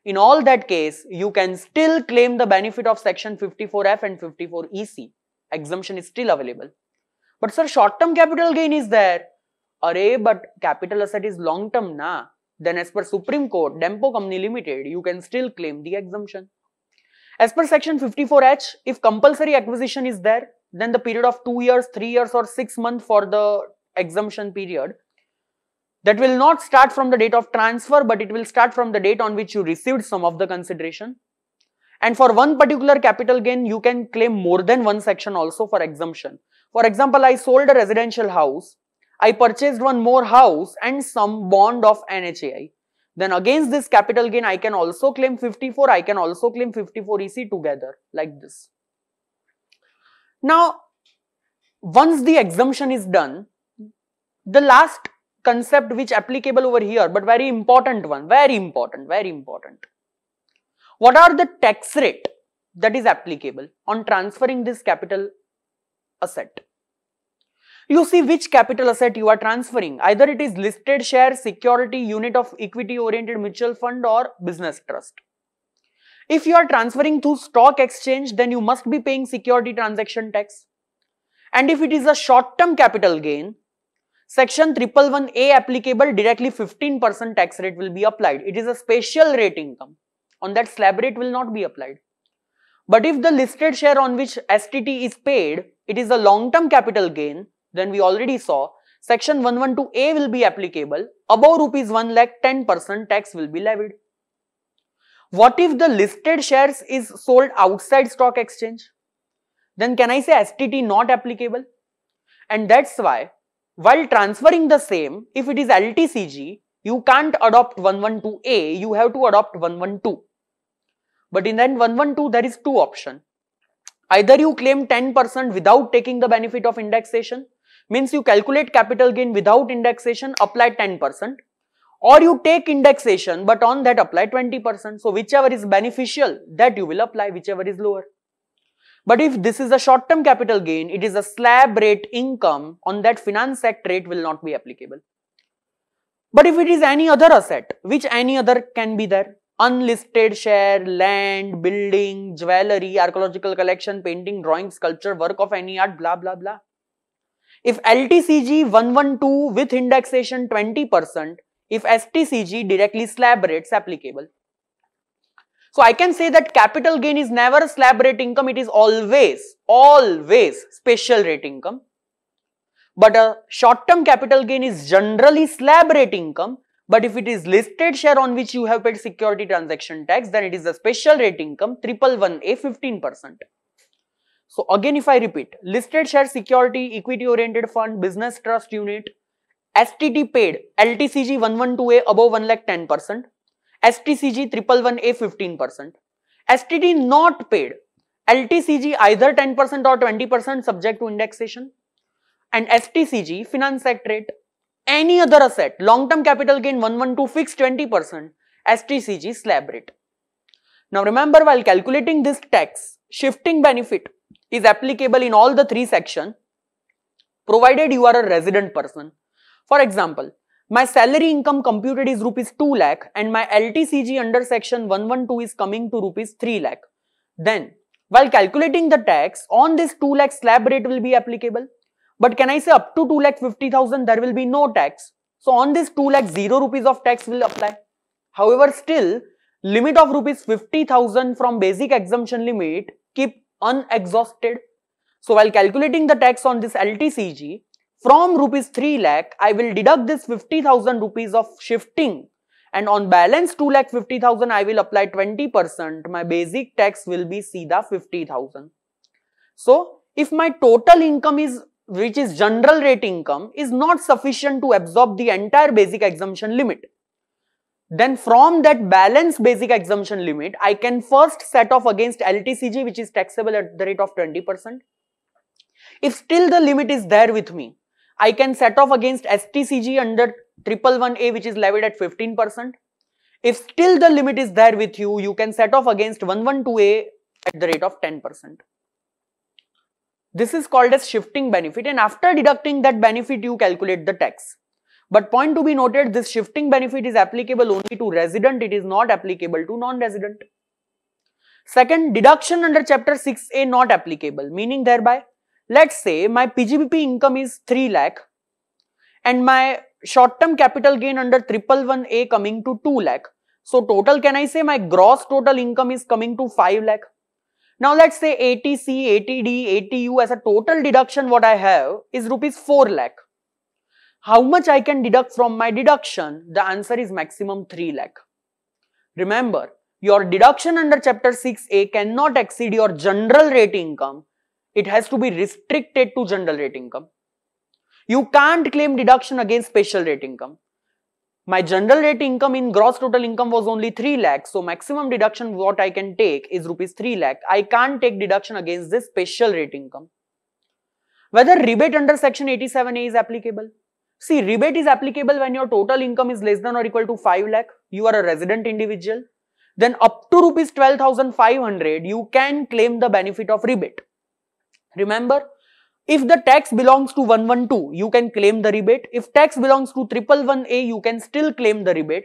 In all that case, you can still claim the benefit of section 54F and 54EC. Exemption is still available. But sir, short term capital gain is there. Array, but capital asset is long term na then as per Supreme Court, Dempo Company Limited, you can still claim the exemption. As per section 54H, if compulsory acquisition is there, then the period of 2 years, 3 years or 6 months for the exemption period, that will not start from the date of transfer, but it will start from the date on which you received some of the consideration. And for one particular capital gain, you can claim more than one section also for exemption. For example, I sold a residential house I purchased one more house and some bond of NHAI. Then against this capital gain, I can also claim 54, I can also claim 54 EC together like this. Now, once the exemption is done, the last concept which applicable over here, but very important one, very important, very important. What are the tax rate that is applicable on transferring this capital asset? you see which capital asset you are transferring. Either it is listed share, security, unit of equity oriented mutual fund or business trust. If you are transferring to stock exchange, then you must be paying security transaction tax. And if it is a short-term capital gain, Section Triple One a applicable directly 15% tax rate will be applied. It is a special rate income. On that slab rate will not be applied. But if the listed share on which STT is paid, it is a long-term capital gain, then we already saw section 112A will be applicable. Above rupees 1 lakh 10% tax will be levied. What if the listed shares is sold outside stock exchange? Then can I say STT not applicable? And that's why while transferring the same, if it is LTCG, you can't adopt 112A, you have to adopt 112. But in then 112 there is two option. Either you claim 10% without taking the benefit of indexation means you calculate capital gain without indexation, apply 10% or you take indexation but on that apply 20%. So whichever is beneficial that you will apply whichever is lower. But if this is a short-term capital gain, it is a slab rate income on that finance act rate will not be applicable. But if it is any other asset, which any other can be there, unlisted share, land, building, jewelry, archaeological collection, painting, drawing, sculpture, work of any art, blah, blah, blah. If LTCG 112 with indexation 20%, if STCG directly slab rates applicable. So I can say that capital gain is never slab rate income, it is always, always special rate income. But a short-term capital gain is generally slab rate income, but if it is listed share on which you have paid security transaction tax, then it is a special rate income, triple one A, 15%. So again, if I repeat, listed share security, equity oriented fund, business trust unit, STT paid, LTCG 112A above 1 lakh 10%, STCG 111A 15%, STT not paid, LTCG either 10% or 20% subject to indexation and STCG finance act rate, any other asset, long term capital gain 112 fixed 20%, STCG slab rate. Now remember while calculating this tax, shifting benefit is applicable in all the three sections provided you are a resident person. For example, my salary income computed is rupees 2 lakh and my LTCG under section 112 is coming to rupees 3 lakh. Then, while calculating the tax, on this 2 lakh slab rate will be applicable. But can I say up to 2 lakh 50,000 there will be no tax. So on this 2 lakh 0 rupees of tax will apply. However, still limit of rupees 50,000 from basic exemption limit keep unexhausted. So while calculating the tax on this LTCG, from rupees 3 lakh, I will deduct this 50,000 rupees of shifting and on balance 2 lakh 50,000, I will apply 20%. My basic tax will be see the 50,000. So if my total income is which is general rate income is not sufficient to absorb the entire basic exemption limit then from that balance basic exemption limit, I can first set off against LTCG which is taxable at the rate of 20%. If still the limit is there with me, I can set off against STCG under 111A which is levied at 15%. If still the limit is there with you, you can set off against 112A at the rate of 10%. This is called as shifting benefit and after deducting that benefit, you calculate the tax. But point to be noted, this shifting benefit is applicable only to resident. It is not applicable to non-resident. Second, deduction under chapter 6A not applicable, meaning thereby, let's say my PGBP income is 3 lakh and my short-term capital gain under 111A coming to 2 lakh. So total, can I say my gross total income is coming to 5 lakh? Now let's say ATC, ATD, ATU as a total deduction what I have is rupees 4 lakh. How much I can deduct from my deduction? The answer is maximum 3 lakh. Remember, your deduction under chapter 6a cannot exceed your general rate income. It has to be restricted to general rate income. You can't claim deduction against special rate income. My general rate income in gross total income was only 3 lakh. So maximum deduction what I can take is rupees 3 lakh. I can't take deduction against this special rate income. Whether rebate under section 87A is applicable. See, rebate is applicable when your total income is less than or equal to 5 lakh. You are a resident individual. Then up to rupees 12,500, you can claim the benefit of rebate. Remember, if the tax belongs to 112, you can claim the rebate. If tax belongs to 111A, you can still claim the rebate.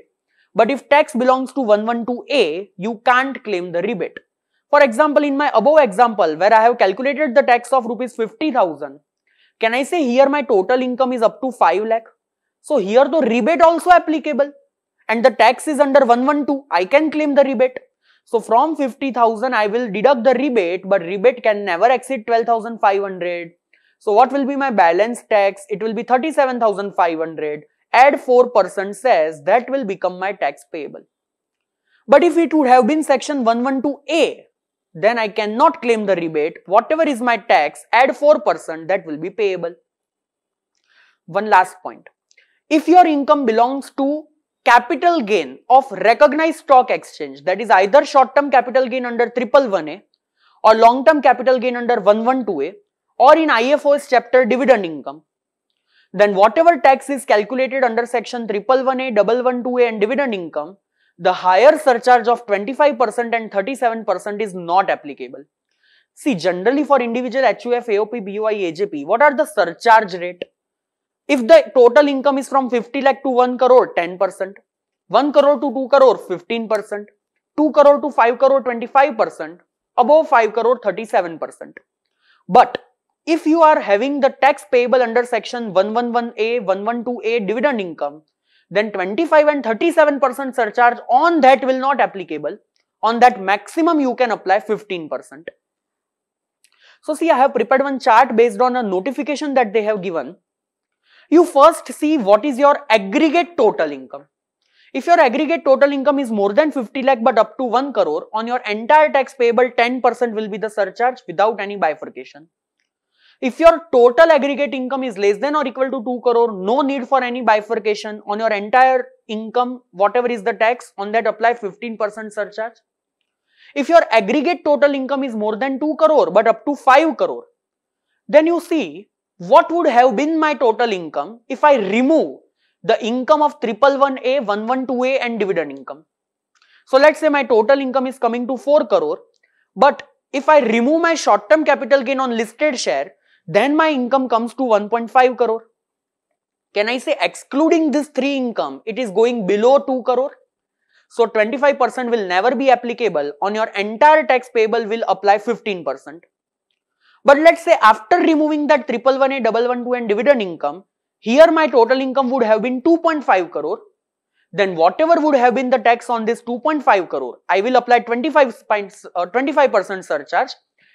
But if tax belongs to 112A, you can't claim the rebate. For example, in my above example, where I have calculated the tax of rupees 50,000, can I say here my total income is up to 5 lakh? So here the rebate also applicable and the tax is under 112. I can claim the rebate. So from 50,000 I will deduct the rebate but rebate can never exceed 12,500. So what will be my balance tax? It will be 37,500. Add 4% says that will become my tax payable. But if it would have been section 112A, then I cannot claim the rebate. Whatever is my tax, add 4% that will be payable. One last point. If your income belongs to capital gain of recognized stock exchange, that is either short-term capital gain under 111A or long-term capital gain under 112A or in IFO's chapter dividend income, then whatever tax is calculated under section 111A, 112A and dividend income the higher surcharge of 25% and 37% is not applicable. See, generally for individual HUF, AOP, BUI, AJP, what are the surcharge rate? If the total income is from 50 lakh to 1 crore, 10%. 1 crore to 2 crore, 15%. 2 crore to 5 crore, 25%. Above 5 crore, 37%. But if you are having the tax payable under section 111A, 112A dividend income, then 25 and 37% surcharge on that will not applicable. On that maximum you can apply 15%. So see I have prepared one chart based on a notification that they have given. You first see what is your aggregate total income. If your aggregate total income is more than 50 lakh but up to 1 crore, on your entire tax payable 10% will be the surcharge without any bifurcation. If your total aggregate income is less than or equal to 2 crore, no need for any bifurcation on your entire income, whatever is the tax, on that apply 15% surcharge. If your aggregate total income is more than 2 crore but up to 5 crore, then you see what would have been my total income if I remove the income of 111A, 112A and dividend income. So let's say my total income is coming to 4 crore but if I remove my short term capital gain on listed share, then my income comes to 1.5 crore. Can I say excluding this 3 income, it is going below 2 crore? So 25% will never be applicable on your entire tax payable will apply 15%. But let's say after removing that triple one A, double one two and dividend income, here my total income would have been 2.5 crore. Then whatever would have been the tax on this 2.5 crore, I will apply 25% uh, surcharge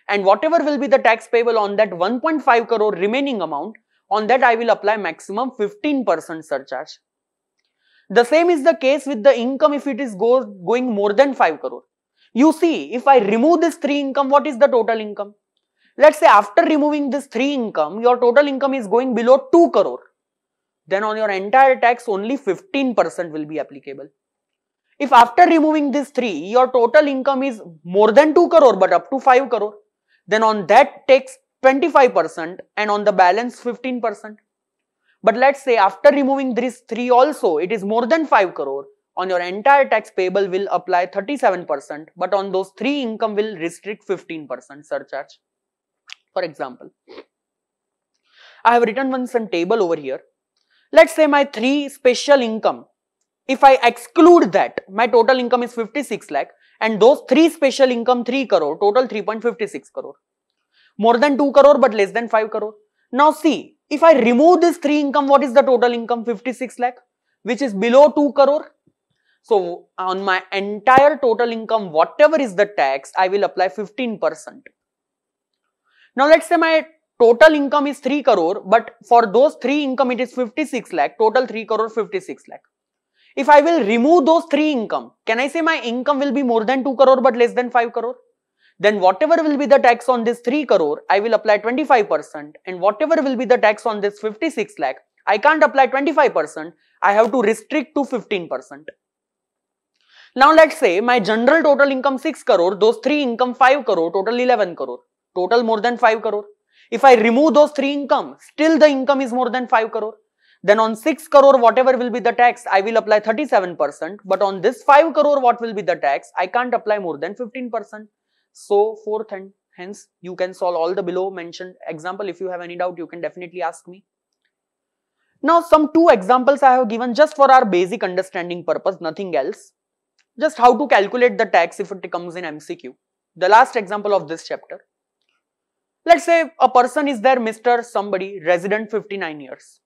and whatever will be the tax payable on that 1.5 crore remaining amount, on that I will apply maximum 15% surcharge. The same is the case with the income if it is go, going more than 5 crore. You see, if I remove this 3 income, what is the total income? Let's say after removing this 3 income, your total income is going below 2 crore. Then on your entire tax, only 15% will be applicable. If after removing this 3, your total income is more than 2 crore but up to 5 crore, then on that takes 25% and on the balance 15%. But let's say after removing these three also, it is more than 5 crore. On your entire tax payable will apply 37%, but on those three income will restrict 15% surcharge. For example, I have written one some table over here. Let's say my three special income. If I exclude that, my total income is 56 lakh and those three special income 3 crore, total 3.56 crore. More than 2 crore but less than 5 crore. Now see, if I remove this 3 income, what is the total income? 56 lakh, which is below 2 crore. So on my entire total income, whatever is the tax, I will apply 15%. Now let's say my total income is 3 crore, but for those 3 income it is 56 lakh, total 3 crore 56 lakh. If I will remove those three income, can I say my income will be more than 2 crore but less than 5 crore? Then whatever will be the tax on this 3 crore, I will apply 25% and whatever will be the tax on this 56 lakh, I can't apply 25%, I have to restrict to 15%. Now let's say my general total income 6 crore, those 3 income 5 crore, total 11 crore, total more than 5 crore. If I remove those 3 income, still the income is more than 5 crore then on 6 crore whatever will be the tax I will apply 37% but on this 5 crore what will be the tax I can't apply more than 15%. So fourth and hence you can solve all the below mentioned example if you have any doubt you can definitely ask me. Now some two examples I have given just for our basic understanding purpose nothing else just how to calculate the tax if it comes in MCQ the last example of this chapter. Let's say a person is there Mr. somebody resident 59 years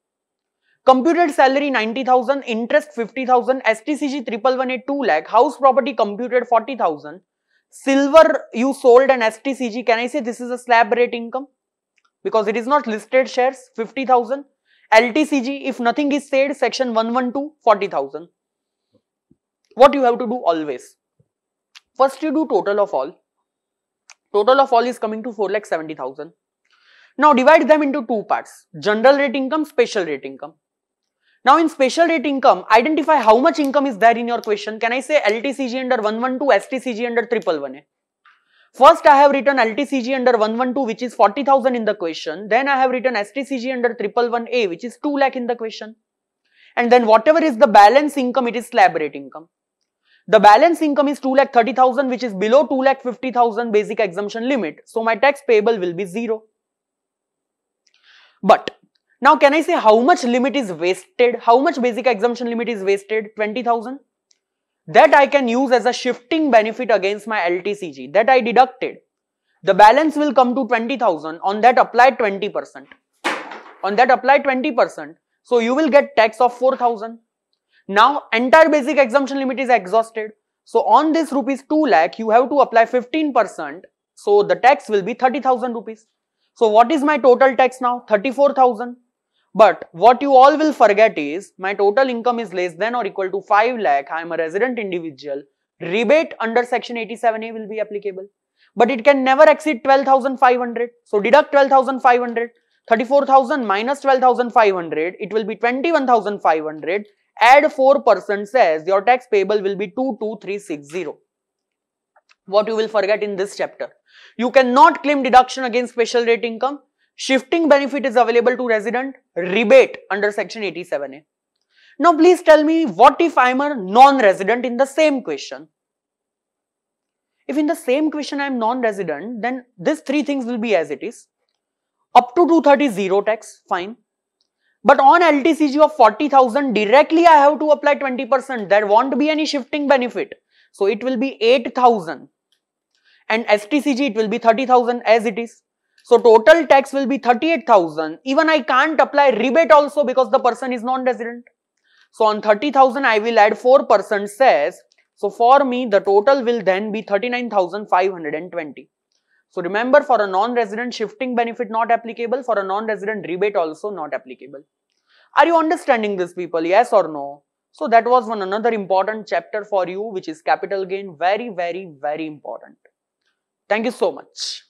Computed salary 90,000, interest 50,000, STCG triple one eight two lakh, house property computed 40,000, silver you sold an STCG, can I say this is a slab rate income? Because it is not listed shares, 50,000. LTCG, if nothing is said, section 112, 40,000. What you have to do always? First you do total of all. Total of all is coming to 4,70,000. Now divide them into two parts, general rate income, special rate income. Now in special rate income, identify how much income is there in your question. Can I say LTCG under 112, STCG under 111? First I have written LTCG under 112 which is 40,000 in the question. Then I have written STCG under 111A which is 2 lakh in the question. And then whatever is the balance income, it is slab rate income. The balance income is 2 lakh 30,000 which is below 2 lakh 50,000 basic exemption limit. So my tax payable will be 0. But now, can I say how much limit is wasted? How much basic exemption limit is wasted? 20,000. That I can use as a shifting benefit against my LTCG that I deducted. The balance will come to 20,000 on that apply 20%. On that apply 20%. So you will get tax of 4,000. Now entire basic exemption limit is exhausted. So on this rupees 2 lakh you have to apply 15%. So the tax will be 30,000 rupees. So what is my total tax now? 34,000. But what you all will forget is my total income is less than or equal to 5 lakh. I am a resident individual. Rebate under section 87A will be applicable. But it can never exceed 12,500. So deduct 12,500. 34,000 minus 12,500. It will be 21,500. Add 4% says your tax payable will be 22360. What you will forget in this chapter. You cannot claim deduction against special rate income Shifting benefit is available to resident rebate under section 87A. Now please tell me what if I am a non-resident in the same question? If in the same question I am non-resident then these three things will be as it is. Up to 230 zero tax fine. But on LTCG of 40,000 directly I have to apply 20% there won't be any shifting benefit. So it will be 8,000 and STCG it will be 30,000 as it is. So total tax will be 38,000. Even I can't apply rebate also because the person is non-resident. So on 30,000 I will add 4% says. So for me the total will then be 39,520. So remember for a non-resident shifting benefit not applicable, for a non-resident rebate also not applicable. Are you understanding this people? Yes or no? So that was one another important chapter for you which is capital gain. Very, very, very important. Thank you so much.